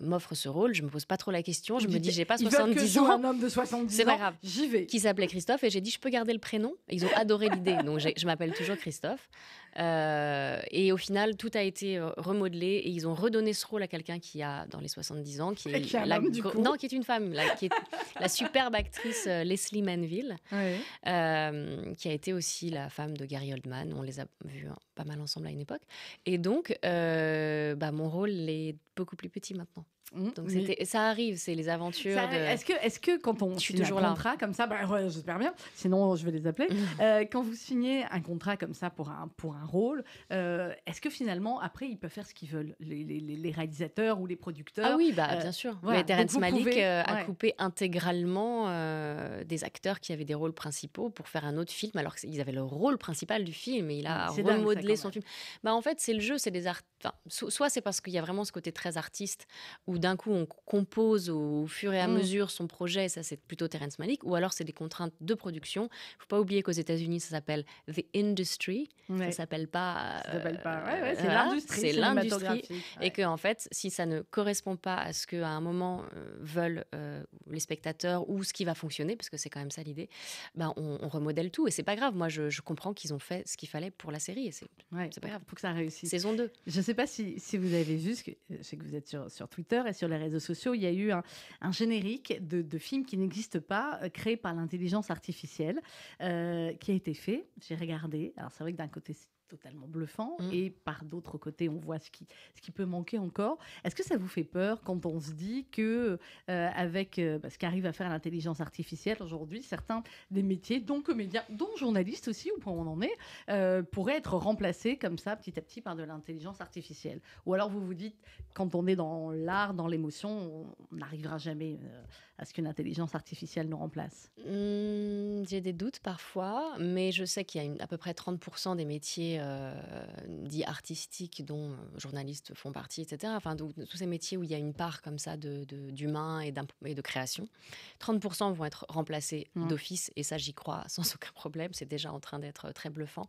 m'offre ce rôle, je me pose pas trop la question. Je me dis, j'ai pas 70 ans. un homme de 70 C'est pas grave. J'y vais. Qui s'appelait Christophe et j'ai dit, je peux garder le prénom. ils ont adoré l'idée. Donc je m'appelle toujours Christophe. Euh, et au final, tout a été euh, remodelé et ils ont redonné ce rôle à quelqu'un qui a dans les 70 ans, qui est, est une femme, la, superbe actrice euh, Leslie Manville, qui a été aussi la femme de Gary Oldman. On les a vus hein, pas mal ensemble à une époque. Et donc, bah, mon rôle est beaucoup plus petit maintenant. Mm, Donc c'était, ça arrive, c'est les aventures. Est-ce que, est-ce que quand on signe toujours un contrat comme ça, bah, ouais, j'espère bien. Sinon, je vais les appeler. Euh, quand vous signez un contrat comme ça pour un pour un rôle, euh, est-ce que finalement après ils peuvent faire ce qu'ils veulent, les, réalisateurs ou les producteurs Ah oui, bah euh, bien sûr. Terence Malick a coupé intégralement des acteurs qui avaient des rôles principaux pour faire un autre film, alors qu'ils avaient le rôle principal du film. Et il a mm, remodelé son film. Bah en fait, c'est le jeu, c'est des artistes. soit c'est parce qu'il y a vraiment ce côté très artiste ou d'un coup on compose au, fur et à mm. mesure son projet, ça c'est plutôt Terrence Malick, ou alors c'est des contraintes de production. Il faut pas oublier qu'aux États-Unis ça s'appelle The Industry, ça s'appelle pas. Euh, s'appelle pas. Ouais, ouais, c'est l'industrie. C'est l'industrie. Et que en fait, si ça ne correspond pas à ce qu'à un moment euh, veulent euh, les spectateurs ou ce qui va fonctionner, parce que c'est quand même ça l'idée, ben, on, on, remodèle tout. Et c'est pas grave. Moi je, comprends qu'ils ont fait ce qu'il fallait pour la série. Et c'est pas grave. Pour que ça réussisse. Saison 2. Je sais pas si, si vous avez vu, euh, je sais que vous êtes sur, sur Twitter, sur les réseaux sociaux, il y a eu un, générique de, films qui n'existe pas, euh, créé par l'intelligence artificielle, euh, qui a été fait. J'ai regardé. Alors c'est vrai que d'un côté, c'est totalement bluffant mm. et par d'autres côtés on voit ce qui, ce qui peut manquer encore. Est-ce que ça vous fait peur quand on se dit que euh, avec euh, bah, ce qu'arrive à faire l'intelligence artificielle aujourd'hui, certains des métiers, dont comédiens, dont journalistes aussi, où on en est, euh, pourraient être remplacés comme ça petit à petit par de l'intelligence artificielle Ou alors vous vous dites, quand on est dans l'art, dans l'émotion, on n'arrivera jamais à ce qu'une intelligence artificielle nous remplace mmh, J'ai des doutes parfois, mais je sais qu'il y a à peu près 30% des métiers dit euh, dits artistiques dont euh, journalistes font partie, etc. Enfin, donc, tous ces métiers où il y a une part comme ça d'humain et, de création. 30% vont être remplacés mmh. d'office, et ça, j'y crois sans aucun problème. C'est déjà en train d'être euh, très bluffant.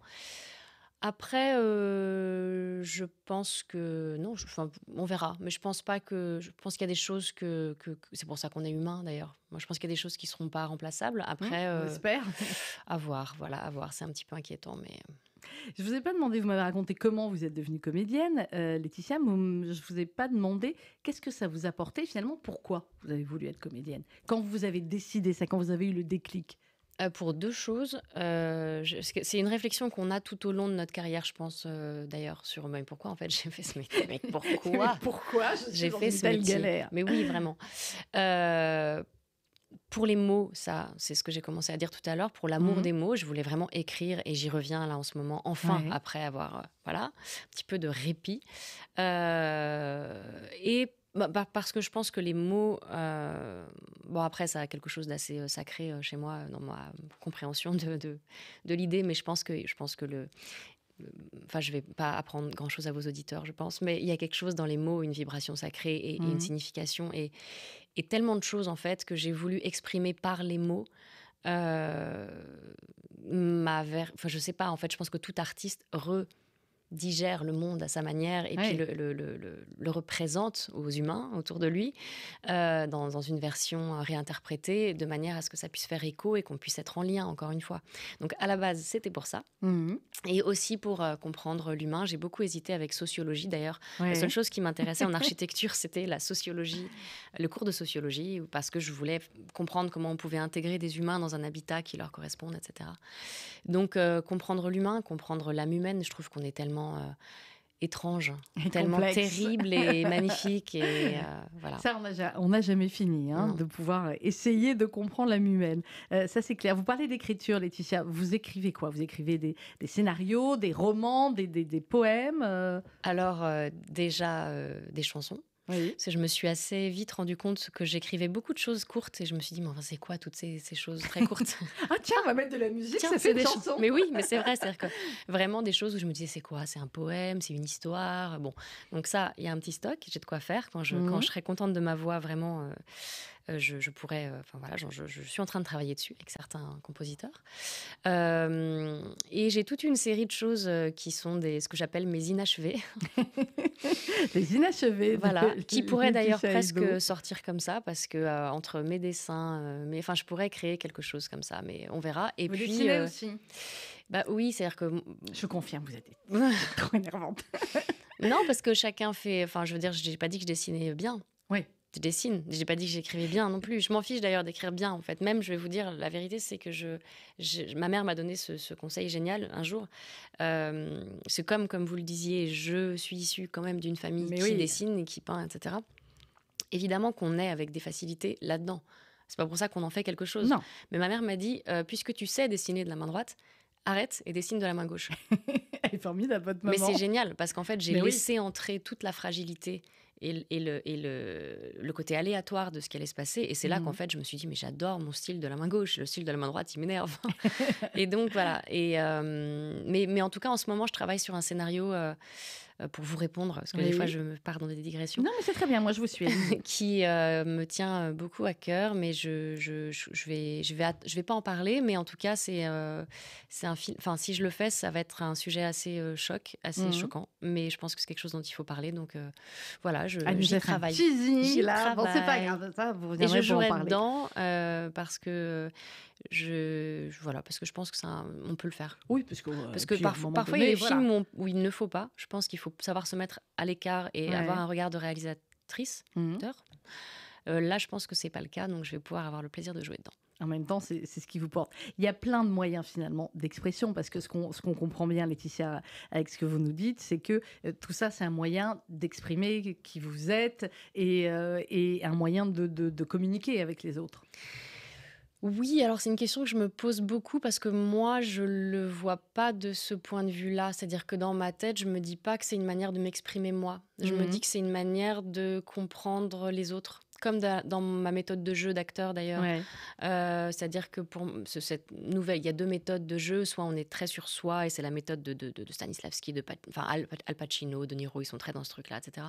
Après, je pense que non, on verra, mais je pense pas que je pense qu'il y a des choses que, c'est pour ça qu'on est humain d'ailleurs. Moi, je pense qu'il y a des choses qui seront pas remplaçables. Après, mmh, à voir, voilà, à voir. C'est un petit peu inquiétant, mais je ne vous ai pas demandé, vous m'avez raconté comment vous êtes devenue comédienne, euh, Laetitia, mais je ne vous ai pas demandé qu'est-ce que ça vous apportait finalement, pourquoi vous avez voulu être comédienne, quand vous avez décidé ça, quand vous avez eu le déclic. Euh, pour deux choses. Euh, c'est une réflexion qu'on a tout au long de notre carrière, je pense, d'ailleurs, sur mais pourquoi en fait j'ai fait ce métier. pourquoi Pourquoi j'ai fait cette galère Mais oui, vraiment pour les mots, ça, c'est ce que j'ai commencé à dire tout à l'heure, pour l'amour mhm. des mots, je voulais vraiment écrire et j'y reviens là en ce moment, enfin, après avoir, euh, voilà, un petit peu de répit. Euh, et bah, bah, parce que je pense que les mots, euh, bon après ça a quelque chose d'assez sacré chez moi dans ma compréhension de, de, l'idée, mais je pense que, je pense que le, enfin, je vais pas apprendre grand chose à vos auditeurs, je pense, mais il y a quelque chose dans les mots, une vibration sacrée et, et une mhm. signification. Et, et tellement de choses en fait que j'ai voulu exprimer par les mots. Je euh, ma enfin, je sais pas, en fait, je pense que tout artiste re digère le monde à sa manière et puis le, le, représente aux humains autour de lui euh, dans, une version réinterprétée de manière à ce que ça puisse faire écho et qu'on puisse être en lien encore une fois. Donc à la base c'était pour ça mmh. et aussi pour euh, comprendre l'humain. J'ai beaucoup hésité avec sociologie d'ailleurs. La seule chose qui m'intéressait en architecture c'était la sociologie, le cours de sociologie parce que je voulais comprendre comment on pouvait intégrer des humains dans un habitat qui leur corresponde, etc. Donc euh, comprendre l'humain, comprendre l'âme humaine, je trouve qu'on est tellement euh, étrange, tellement terrible et magnifique. Et, euh, voilà. Ça, on n'a jamais fini hein, de pouvoir essayer de comprendre l'âme humaine. Euh, ça, c'est clair. Vous parlez d'écriture, Laetitia. Vous écrivez quoi Vous écrivez des, scénarios, des romans, des, poèmes Alors, déjà, des chansons. Oui. je me suis assez vite rendu compte que j'écrivais beaucoup de choses courtes et je me suis dit, mais c'est quoi toutes ces, choses très courtes ah, tiens, on va mettre de la musique, ça fait des chansons. Mais oui, mais c'est vrai, c'est vraiment des choses où je me disais, c'est quoi C'est un poème, c'est une histoire. Bon, donc ça, il y a un petit stock, j'ai de quoi faire quand je, mmh. serai contente de ma voix vraiment euh, euh, je, pourrais, euh, enfin voilà, je, suis en train de travailler dessus avec certains compositeurs. Euh, et j'ai toute une série de choses qui sont des, ce que j'appelle mes inachevés. les inachevés. Voilà, qui pourraient d'ailleurs presque sortir comme ça, parce que entre mes dessins, mais enfin, je pourrais créer quelque chose comme ça, mais on verra. Et puis. aussi. Bah oui, c'est-à-dire que. Je confirme, vous êtes trop énervante. non, parce que chacun fait. Enfin, je veux dire, je n'ai pas dit que je dessinais bien. Oui je dessine. J'ai pas dit que j'écrivais bien non plus. Je m'en fiche d'ailleurs d'écrire bien en fait. Même, je vais vous dire la vérité, c'est que je, ma mère m'a donné ce, conseil génial un jour. Euh, c'est comme comme vous le disiez, je suis issue quand même d'une famille qui dessine et qui peint, etc. Évidemment qu'on est avec des facilités là-dedans. C'est pas pour ça qu'on en fait quelque chose. Mais ma mère m'a dit, euh, puisque tu sais dessiner de la main droite, arrête et dessine de la main gauche. Elle est formidable, votre maman. Mais c'est génial parce qu'en fait, j'ai laissé entrer toute la fragilité et, le, côté aléatoire de ce qui allait se passer. Et c'est là qu'en mm. fait, je me suis dit, mais j'adore mon style de la main gauche, le style de la main droite, il m'énerve. et donc, voilà. Et, euh, mais, en tout cas, en ce moment, je travaille sur un scénario euh, euh, pour vous répondre, parce que des fois je me pars dans des digressions. Non, mais c'est très bien, moi je vous suis. qui euh, me tient euh, beaucoup à cœur, mais je je, je vais je vais je vais pas en parler, mais en tout cas c'est c'est un film. Enfin, si je le fais, ça va être un sujet assez choc, assez mmh. choquant, mais je pense que c'est quelque chose dont il faut parler. Donc voilà, je ah, j'y travaille. là, Bon, pas grave, ça vous Et je jouerai dedans parce que je, voilà parce que je pense que ça on peut le faire. Oui, parce que parce que parfois parfois il y a des films où il ne faut pas. Je pense qu'il faut savoir se mettre à l'écart et avoir un regard de réalisatrice. Mhm. Euh, là, je pense que c'est pas le cas, donc je vais pouvoir avoir le plaisir de jouer dedans. En même temps, c'est ce qui vous porte. Il y a plein de moyens finalement d'expression, parce que ce qu'on comprend bien, Laetitia, avec ce que vous nous dites, c'est que euh, tout ça, c'est un moyen d'exprimer qui vous êtes et, euh, et un moyen de, de communiquer avec les autres. Oui, alors c'est une question que je me pose beaucoup parce que moi, je le vois pas de ce point de vue-là. C'est-à-dire que dans ma tête, je me dis pas que c'est une manière de m'exprimer moi. Je me mmh dis que c'est une manière de comprendre les autres comme dans ma méthode de jeu d'acteur d'ailleurs. Euh, c'est-à-dire que pour cette nouvelle, il y a deux méthodes de jeu. Soit on est très sur soi, et c'est la méthode de, Stanislavski, de enfin, Al, Pacino, De Niro, ils sont très dans ce truc-là, etc.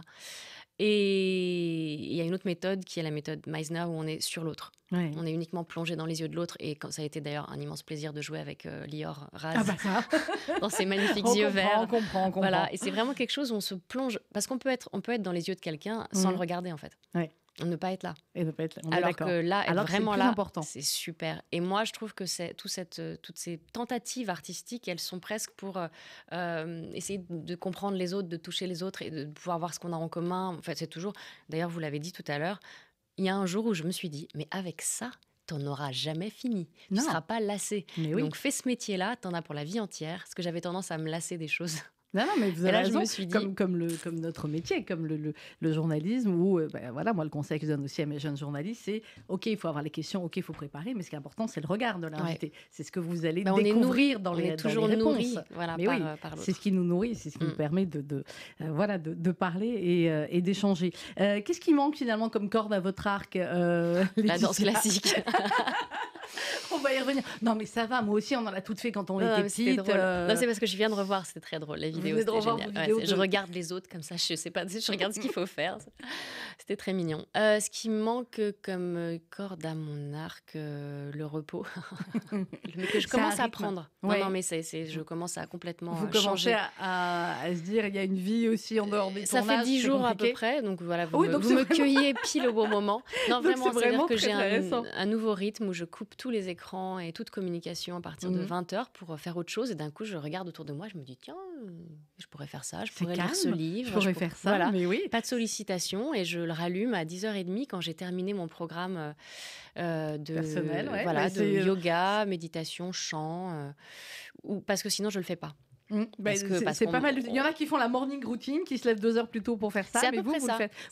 Et il y a une autre méthode qui est la méthode Meisner, où on est sur l'autre. On est uniquement plongé dans les yeux de l'autre. Et ça a été d'ailleurs un immense plaisir de jouer avec euh, Lior Raz ah, bah, dans ses magnifiques yeux verts. On comprend, on comprend. Voilà. Et c'est vraiment quelque chose où on se plonge. Parce qu'on peut être, on peut être dans les yeux de quelqu'un sans mm. le regarder, en fait. Ouais ne pas être là. Et ne pas être là. Alors que là, être vraiment là, c'est super. Et moi, je trouve que tout cette, euh, toutes ces tentatives artistiques, elles sont presque pour euh, euh, essayer de comprendre les autres, de toucher les autres et de pouvoir voir ce qu'on a en commun. fait c'est toujours. D'ailleurs, vous l'avez dit tout à l'heure. Il y a un jour où je me suis dit, mais avec ça, t'en auras jamais fini. Tu ne seras pas lassé. Donc fais ce métier-là, t'en as pour la vie entière. Parce que j'avais tendance à me lasser des choses. Non, non, mais vous avez raison. Je suis comme, comme, le, comme notre métier, comme le, journalisme, où, euh, bah, voilà, moi, le conseil que je donne aussi à mes jeunes journalistes, c'est OK, il faut avoir les questions, OK, il faut préparer, mais ce qui est important, c'est le regard de l'invité. C'est ce que vous allez bah, découvrir dans les, toujours dans nourris, voilà, mais par, oui, euh, c'est ce qui nous nourrit, c'est ce qui nous mm. permet de, euh, voilà, de, parler et, et d'échanger. Qu'est-ce qui manque finalement comme corde à votre arc La danse classique. on va y revenir. Non, mais ça va, moi aussi, on en a toutes fait quand on était petite. Euh. Non, c'est parce que je viens de revoir, c'était très drôle, les vidéos C'était génial. Je regarde les autres comme ça, je sais pas, je regarde ce qu'il faut faire. C'était très mignon. Euh, ce qui manque comme euh, corde à mon arc, le repos. je commence à prendre. Non, mais c'est, je commence à complètement Vous commencez à, se dire, il y a une vie aussi en dehors des Ça fait 10 jours à peu près, donc voilà, vous, me, cueillez pile au bon moment. Non, vraiment, cest que j'ai un, un nouveau rythme où je coupe tout les écrans et toute communication à partir de 20h mhm. pour euh, faire autre chose. Et d'un coup, je regarde autour de moi, je me dis, tiens, je pourrais faire ça, je pourrais lire ce livre. Je pourrais faire ça, mais oui. Pas de sollicitation. Et je le rallume à 10h30 quand j'ai terminé mon programme euh, de, voilà, de euh, yoga, méditation, chant. ou... Parce que sinon, je ne le fais pas. Mm. Ben, c'est pas mal. Il y en a qui font la morning routine, qui se lèvent deux heures plus tôt pour faire ça. C'est à, vous,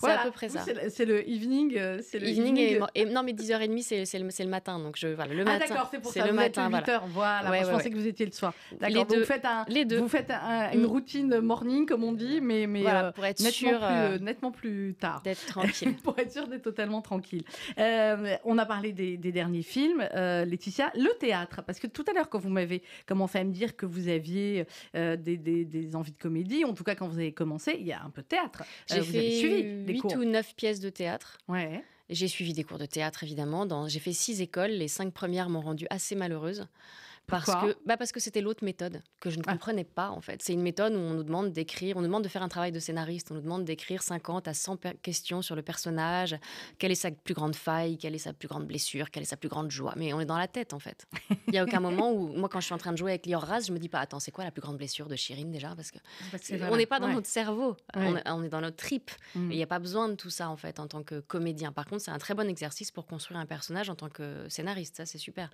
voilà, à, peu près ça. C'est le evening. Euh, evening, Et, non, mais 10h30, c'est le, le, matin. Donc je, voilà, le ah, matin. d'accord, c'est pour ça. Le matin, 8 h voilà. je pensais que vous étiez le soir. vous faites, les deux. Vous faites une mm. routine morning, comme on dit, mais, mais euh, pour être nettement, sûr, plus, euh, nettement plus tard. D'être tranquille. pour être sûr d'être totalement tranquille. on a parlé des, des derniers films. Laetitia, le théâtre, parce que tout à l'heure, quand vous m'avez commencé à me dire que vous aviez euh, des, envies de comédie. En tout cas, quand vous avez commencé, il y a un peu de théâtre. Euh, j'ai fait suivi 8 ou 9 pièces de théâtre. Ouais. J'ai suivi des cours de théâtre, évidemment. Dans... J'ai fait six écoles. Les cinq premières m'ont rendue assez malheureuse parce que bah parce que c'était l'autre méthode que je ne ah. comprenais pas en fait. C'est une méthode où on nous demande d'écrire, on nous demande de faire un travail de scénariste, on nous demande d'écrire 50 à 100 questions sur le personnage, quelle est sa plus grande faille, quelle est sa plus grande blessure, quelle est sa plus grande joie. Mais on est dans la tête en fait. Il y a aucun moment où moi quand je suis en train de jouer avec Lior je me dis pas attends, c'est quoi la plus grande blessure de Shirin déjà parce que, on n'est pas dans notre cerveau, on, est dans notre trip. Mm. Il n'y a pas besoin de tout ça en fait en tant que comédien. Par contre, c'est un très bon exercice pour construire un personnage en tant que scénariste, ça c'est super.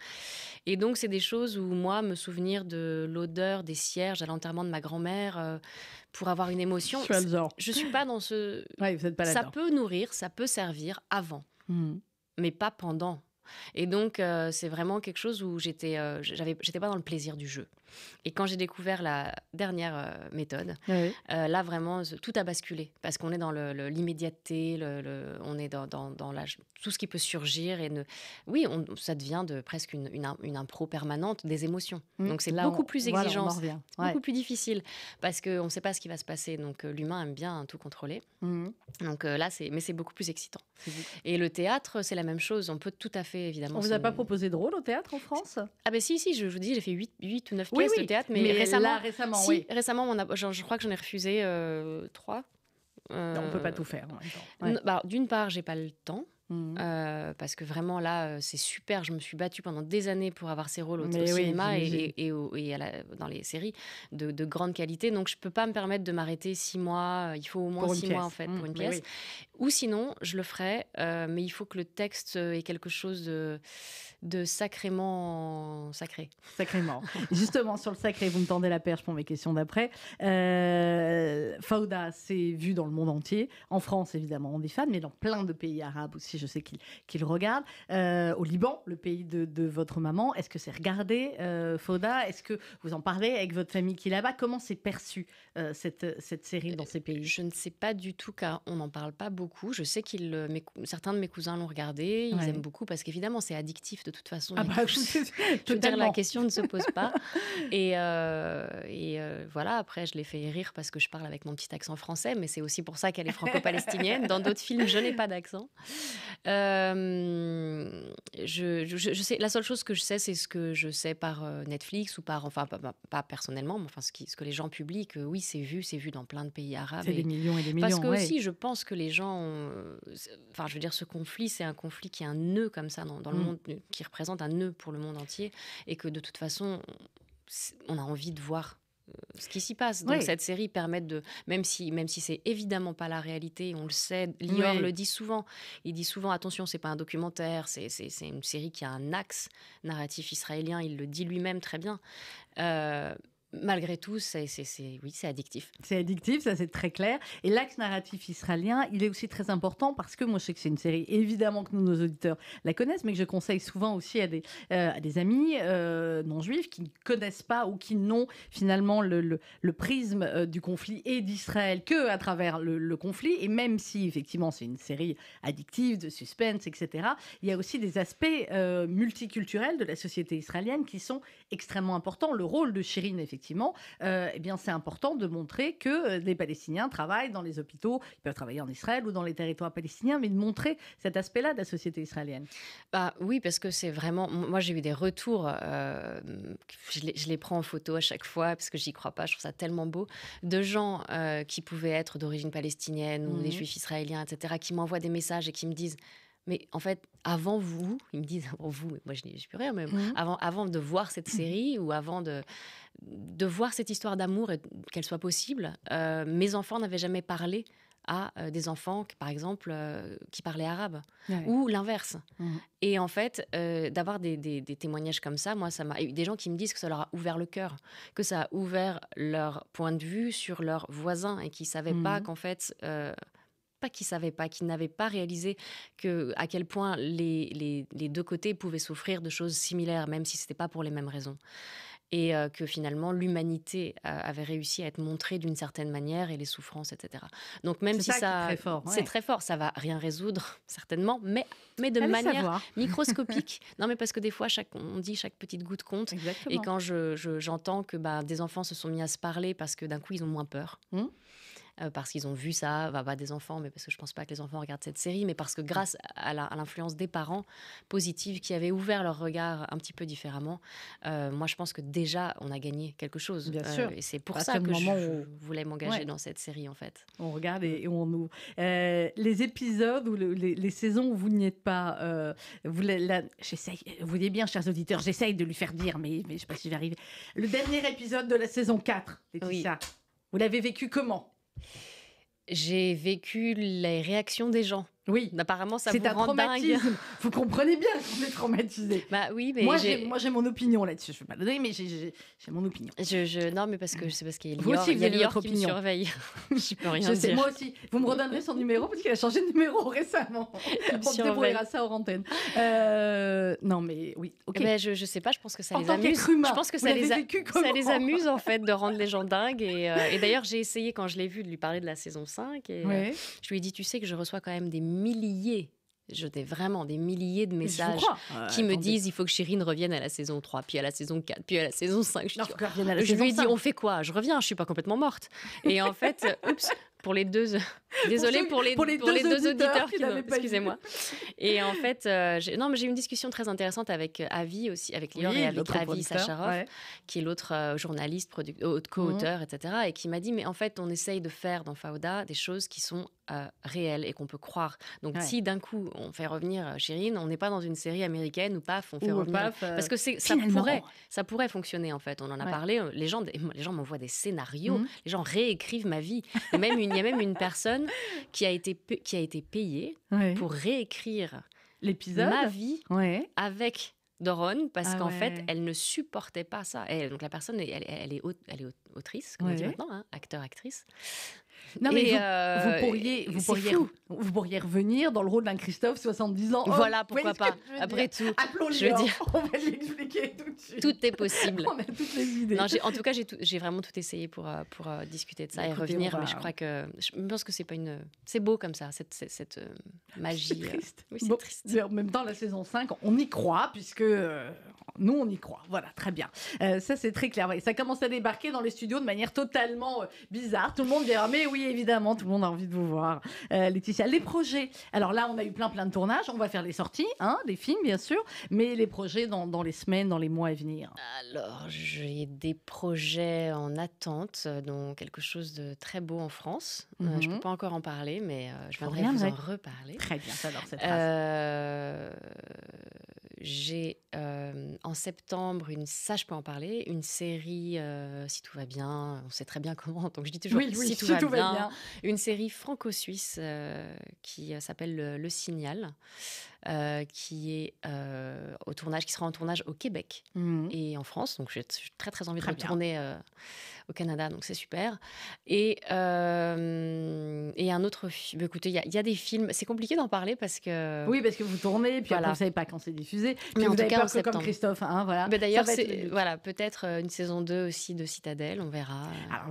Et donc c'est des choses où moi me souvenir de l'odeur des cierges à l'enterrement de ma grand-mère euh, pour avoir une émotion. Je suis, suis pas dans ce. ça peut nourrir, ça peut servir avant, hmm. mais pas pendant. Et donc, euh, c'est vraiment quelque chose où j'étais, euh, j'avais, j'étais pas dans le plaisir du jeu. Et quand j'ai découvert la dernière euh, méthode, là vraiment tout a basculé parce qu'on est dans le, l'immédiateté, le, on est dans, dans, tout ce qui peut surgir et ne, oui, on, ça devient de presque une, une, impro permanente des émotions. Mm. Donc c'est là beaucoup plus exigeant, beaucoup plus difficile parce qu'on ne sait pas ce qui va se passer. Donc l'humain aime bien tout contrôler. Mm. Donc là c'est, mais c'est beaucoup plus excitant. Et le théâtre c'est la même chose. On peut tout à fait évidemment. On vous a pas proposé de rôle au théâtre en France Ah ben si, si, je, vous dis, j'ai fait 8, 8 ou 9 oui, pièces de théâtre, mais, récemment. je crois que j'en ai refusé 3. Euh, ne on peut pas euh, tout faire bah, D'une part, j'ai pas le temps. Mmh. Euh, parce que vraiment là, euh, c'est super. Je me suis battue pendant des années pour avoir ces rôles au, cinéma et, et, dans les séries de, grande qualité. Donc je peux pas me permettre de m'arrêter six mois. Euh, il faut au moins six mois en fait mmh, pour une pièce. Ou sinon, je le ferai, mais il faut que le texte ait quelque chose de, de sacrément sacré. Sacrément. Justement sur le sacré, vous me tendez la perche pour mes questions d'après. Euh, Fauda, c'est vu dans le monde entier. En France évidemment, on est fan, mais dans plein de pays arabes aussi je sais qu'il qu regarde, euh, au Liban, le pays de, votre maman. Est-ce que c'est regardé, euh, Foda Est-ce que vous en parlez avec votre famille qui est là-bas Comment c'est perçu euh, cette, série dans ces pays Je ne sais pas du tout, car on n'en parle pas beaucoup. Je sais que certains de mes cousins l'ont regardé, ils aiment beaucoup, parce qu'évidemment, c'est addictif de toute façon. Ah bah, tout, dire, la question ne se pose pas. et, et voilà, après, je l'ai fait rire parce que je parle avec mon petit accent français, mais c'est aussi pour ça qu'elle est franco-palestinienne. Dans d'autres films, je n'ai pas d'accent. Euh, je, sais, la seule chose que je sais, c'est ce que je sais par euh, Netflix ou par, enfin, pas, personnellement, mais enfin, ce, ce que les gens publient, oui, c'est vu, c'est vu dans plein de pays arabes. C'est des millions et des millions. Parce que aussi, je pense que les gens, euh, enfin, je veux dire, ce conflit, c'est un conflit qui est un nœud comme ça dans, le mm. monde, qui représente un nœud pour le monde entier, et que de toute façon, on a envie de voir ce qui s'y passe. Donc cette série permet de, même si, même si c'est évidemment pas la réalité, on le sait, Lior le dit souvent. Il dit souvent, attention, c'est pas un documentaire, c'est une série qui a un axe narratif israélien. Il le dit lui-même très bien. Euh, malgré tout, c'est, oui, c'est addictif. C'est addictif, ça c'est très clair. Et l'axe narratif israélien, il est aussi très important parce que moi je sais que c'est une série, évidemment que nos auditeurs la connaissent, mais que je conseille souvent aussi à des, euh, à des amis euh, non-juifs qui ne connaissent pas ou qui n'ont finalement le, le, prisme euh, du conflit et d'Israël que à travers le, le, conflit. Et même si effectivement c'est une série addictive, de suspense, etc., il y a aussi des aspects multiculturels de la société israélienne qui sont extrêmement importants. Le rôle de Shirin, effectivement, effectivement, euh, eh bien, c'est important de montrer que euh, les Palestiniens travaillent dans les hôpitaux, ils peuvent travailler en Israël ou dans les territoires palestiniens, mais de montrer cet aspect-là de la société israélienne. Bah oui, parce que c'est vraiment. Moi, j'ai eu des retours. Euh, je, les, prends en photo à chaque fois parce que j'y crois pas. Je trouve ça tellement beau de gens qui pouvaient être d'origine palestinienne ou mmh des juifs israéliens, etc., qui m'envoient des messages et qui me disent mais en fait, avant vous, ils me disent avant vous, moi je n'ai plus rien, mais mhm. avant, avant de voir cette mhm. série ou avant de, de voir cette histoire d'amour et qu'elle soit possible, euh, mes enfants n'avaient jamais parlé à euh, des enfants, par exemple, euh, qui parlaient arabe, ah ou l'inverse. Mhm. Et en fait, d'avoir des, des, témoignages comme ça, moi, ça m'a eu des gens qui me disent que ça leur a ouvert le cœur, que ça a ouvert leur point de vue sur leurs voisins et qui savaient pas qu'en fait, pas qu'ils savaient pas, qu'ils n'avaient pas réalisé que, à quel point les, deux côtés pouvaient souffrir de choses similaires, même si ce n'était pas pour les mêmes raisons. Et euh, que finalement, l'humanité euh, avait réussi à être montrée d'une certaine manière et les souffrances, etc. Donc, même si ça. c'est très fort. C'est Ça va rien résoudre, certainement, mais, de manière microscopique. non, mais parce que des fois, on dit chaque petite goutte compte. Et quand j'entends je, que bah, des enfants se sont mis à se parler parce que d'un coup, ils ont moins peur. Mmh. Euh, parce qu'ils ont vu ça, bah, pas bah, des enfants, mais parce que je pense pas que les enfants regardent cette série, mais parce que grâce à l'influence des parents positifs, qui avaient ouvert leur regard un petit peu différemment, euh, moi je pense que déjà on a gagné quelque chose. Bien euh, Et c'est pour ça que, je, où... voulais m'engager dans cette série en fait. On regarde et, on ouvre. les épisodes ou les, saisons où vous n'y êtes pas, vous, vous voyez bien, chers auditeurs, j'essaye de lui faire dire, mais, je ne sais pas si arrive. Le dernier épisode de la saison 4, Laetitia. Vous l'avez vécu comment j'ai vécu les réactions des gens oui, apparemment ça vous un rend Dingue. Vous comprenez bien qu'on est traumatisé. Bah oui, mais moi j'ai mon opinion là-dessus. Je ne vais pas donner, mais j'ai mon opinion. Je, non, mais parce que c'est parce qu'il y a Lior, aussi, vous y a votre opinion. me surveille. je peux rien sais, Moi aussi. Vous me redonnerez son numéro parce qu'il a changé de numéro récemment. On débrouillera ça aux antennes. Euh, non, mais oui. Ok. Eh ben, je, je sais pas. Je pense que ça les amuse. je pense que ça les, ça les amuse en fait de rendre les gens dingues. Euh, et, d'ailleurs j'ai essayé quand je l'ai vu de lui parler de la saison 5 et euh, je lui ai dit tu sais que je reçois quand même des milliers j'étais vraiment des milliers de messages qui me disent il faut que Chérine revienne à la saison 3, puis à la saison 4, puis à la saison 5. Je, lui dis on fait quoi Je reviens, je suis pas complètement morte. Et en fait, pour les deux. Désolée pour, les, deux, auditeurs, Excusez-moi. Et en fait, euh, non, mais j'ai eu une discussion très intéressante avec euh, Avi aussi, avec Lior et avec Avi Sacharov, qui est l'autre euh, journaliste, mhm. co-auteur, etc. Et qui m'a dit mais en fait, on essaye de faire dans Fauda des choses qui sont réelle euh, réel et qu'on peut croire. Donc si d'un coup on fait revenir Chérine, euh, on n'est pas dans une série américaine où paf, on fait revenir euh, parce que ça pourrait ça pourrait fonctionner en fait. On en a parlé. Les gens les gens m'envoient des scénarios, mhm. les gens réécrivent ma vie. Et même il y a même une personne qui a été qui a été payée pour réécrire l'épisode ma vie avec Doron parce ah qu'en fait, elle ne supportait pas ça. donc la personne, elle, est, elle est autrice, comme on dit maintenant, hein, acteur-actrice. Non, mais vous, euh, pourriez, vous pourriez, vous pourriez revenir dans le rôle d'un Christophe 70 ans. Oh, voilà, pourquoi pas. Après tout, je veux dire, on va l'expliquer tout de suite. Tout est possible. on a toutes les idées. en tout cas, j'ai vraiment tout essayé pour, euh, pour euh, discuter de ça bah, et revenir. Mais je crois que je pense que c'est pas une, c'est beau comme ça, cette, cette, magie. Triste. Oui, triste. en même temps, la saison 5, on y croit puisque nous on y croit. Voilà, très bien. ça c'est très clair. ça commence à débarquer dans les studios de manière totalement bizarre. Tout le monde vient mais oui évidemment, tout le monde a envie de vous voir, euh, Laetitia. Les projets. Alors là, on a eu plein, plein de tournages. On va faire les sorties, hein, des films, bien sûr, mais les projets dans, les semaines, dans les mois à venir. Alors, j'ai des projets en attente, dont quelque chose de très beau en France. Euh, je ne mhm. peux pas encore en parler, mais euh, je voudrais vous en reparler. Très bien, alors cette phrase j'ai euh, en septembre une, ça je peux en parler, une série, euh, si tout va bien, on sait très bien comment, donc je dis toujours si, tout, va, bien, une série franco-suisse euh, qui s'appelle le, Signal. Euh, qui est euh, au tournage, qui sera en tournage au Québec mmh. et en France. Donc, j'ai très très envie de retourner euh, au Canada, donc c'est super. Et et un autre film. Bah, écoutez, il y, a des films. C'est compliqué d'en parler parce que oui, parce que vous tournez, puis voilà. après, savez pas quand c'est diffusé. Mais en tout cas, comme Christophe, hein, voilà. Mais bah, d'ailleurs, voilà, peut-être une saison 2 aussi de Citadelle, on verra.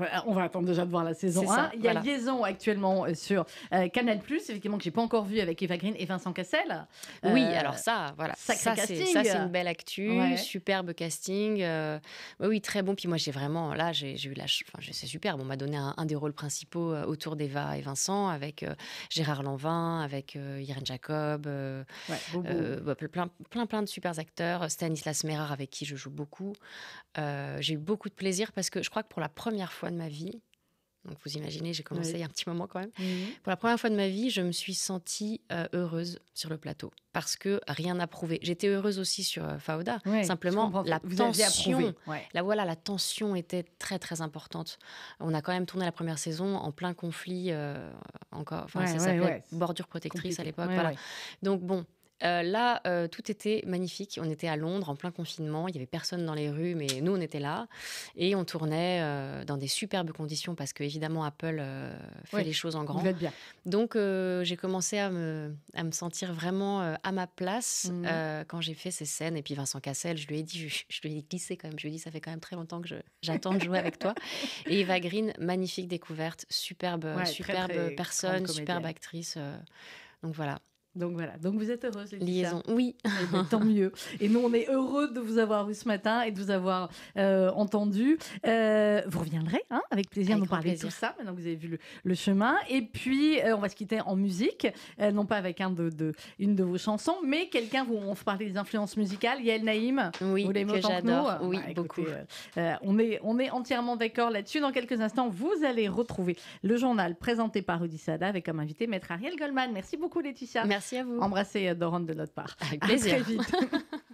Alors, on va attendre déjà de voir la saison 1. il y a liaison actuellement sur Canal+, effectivement que j'ai pas encore vu avec Eva Green et Vincent Cassel. Oui, euh, alors ça, voilà. Ça, c'est, ça, c'est une belle actu, superbe casting. Euh, oui, très bon. Puis moi, j'ai vraiment, là, j'ai, eu la enfin, c'est superbe. On m'a donné un, des rôles principaux euh, autour d'Eva et Vincent, avec Gérard Lanvin, avec Irène Jacob, bah, plein, plein, plein de super acteurs. Stanislas Mérard, avec qui je joue beaucoup. j'ai eu beaucoup de plaisir parce que je crois que pour la première fois de ma vie, donc vous imaginez, j'ai commencé il y a un petit moment quand même. Mhm. Pour la première fois de ma vie, je me suis sentie euh, heureuse sur le plateau parce que rien n'a prouvé. J'étais heureuse aussi sur euh, Fauda, Simplement, la tension, la, voilà, la tension était très très importante. On a quand même tourné la première saison en plein conflit euh, encore. Enfin, ça s'appelait Bordure protectrice à l'époque. Donc bon, euh, là, euh, tout était magnifique. On était à Londres en plein confinement. Il y avait personne dans les rues, mais nous, on était là et on tournait euh, dans des superbes conditions parce que évidemment Apple fait les choses en grand. Vous Donc, j'ai commencé à me, sentir vraiment à ma place mhm. quand j'ai fait ces scènes. Et puis Vincent Cassel, je lui ai dit, je, lui ai glissé quand même. Je lui ai dit, ça fait quand même très longtemps que j'attends de jouer avec toi. Et Eva Green, magnifique découverte, superbe, superbe personne, superbe actrice. donc voilà. Donc voilà, donc vous êtes heureuse, Laetitia. Liaison, oui. Eh ben, tant mieux. Et nous, on est heureux de vous avoir eu ce matin et de vous avoir euh, entendu. Euh, vous reviendrez hein, avec plaisir nous parler de tout ça, maintenant que vous avez vu le, chemin. Et puis, euh, on va se quitter en musique, non pas avec un de, une de vos chansons, mais quelqu'un où on parlait des influences musicales. Yael Naïm, oui, vous l'aimez que Oui, beaucoup. on, est, on est entièrement d'accord là-dessus. Dans quelques instants, vous allez retrouver le journal présenté par Sada avec comme invité Maître Ariel Goldman. Merci beaucoup, Laetitia. Merci. Merci à vous. Embrassez euh, Doran de notre part. Avec plaisir.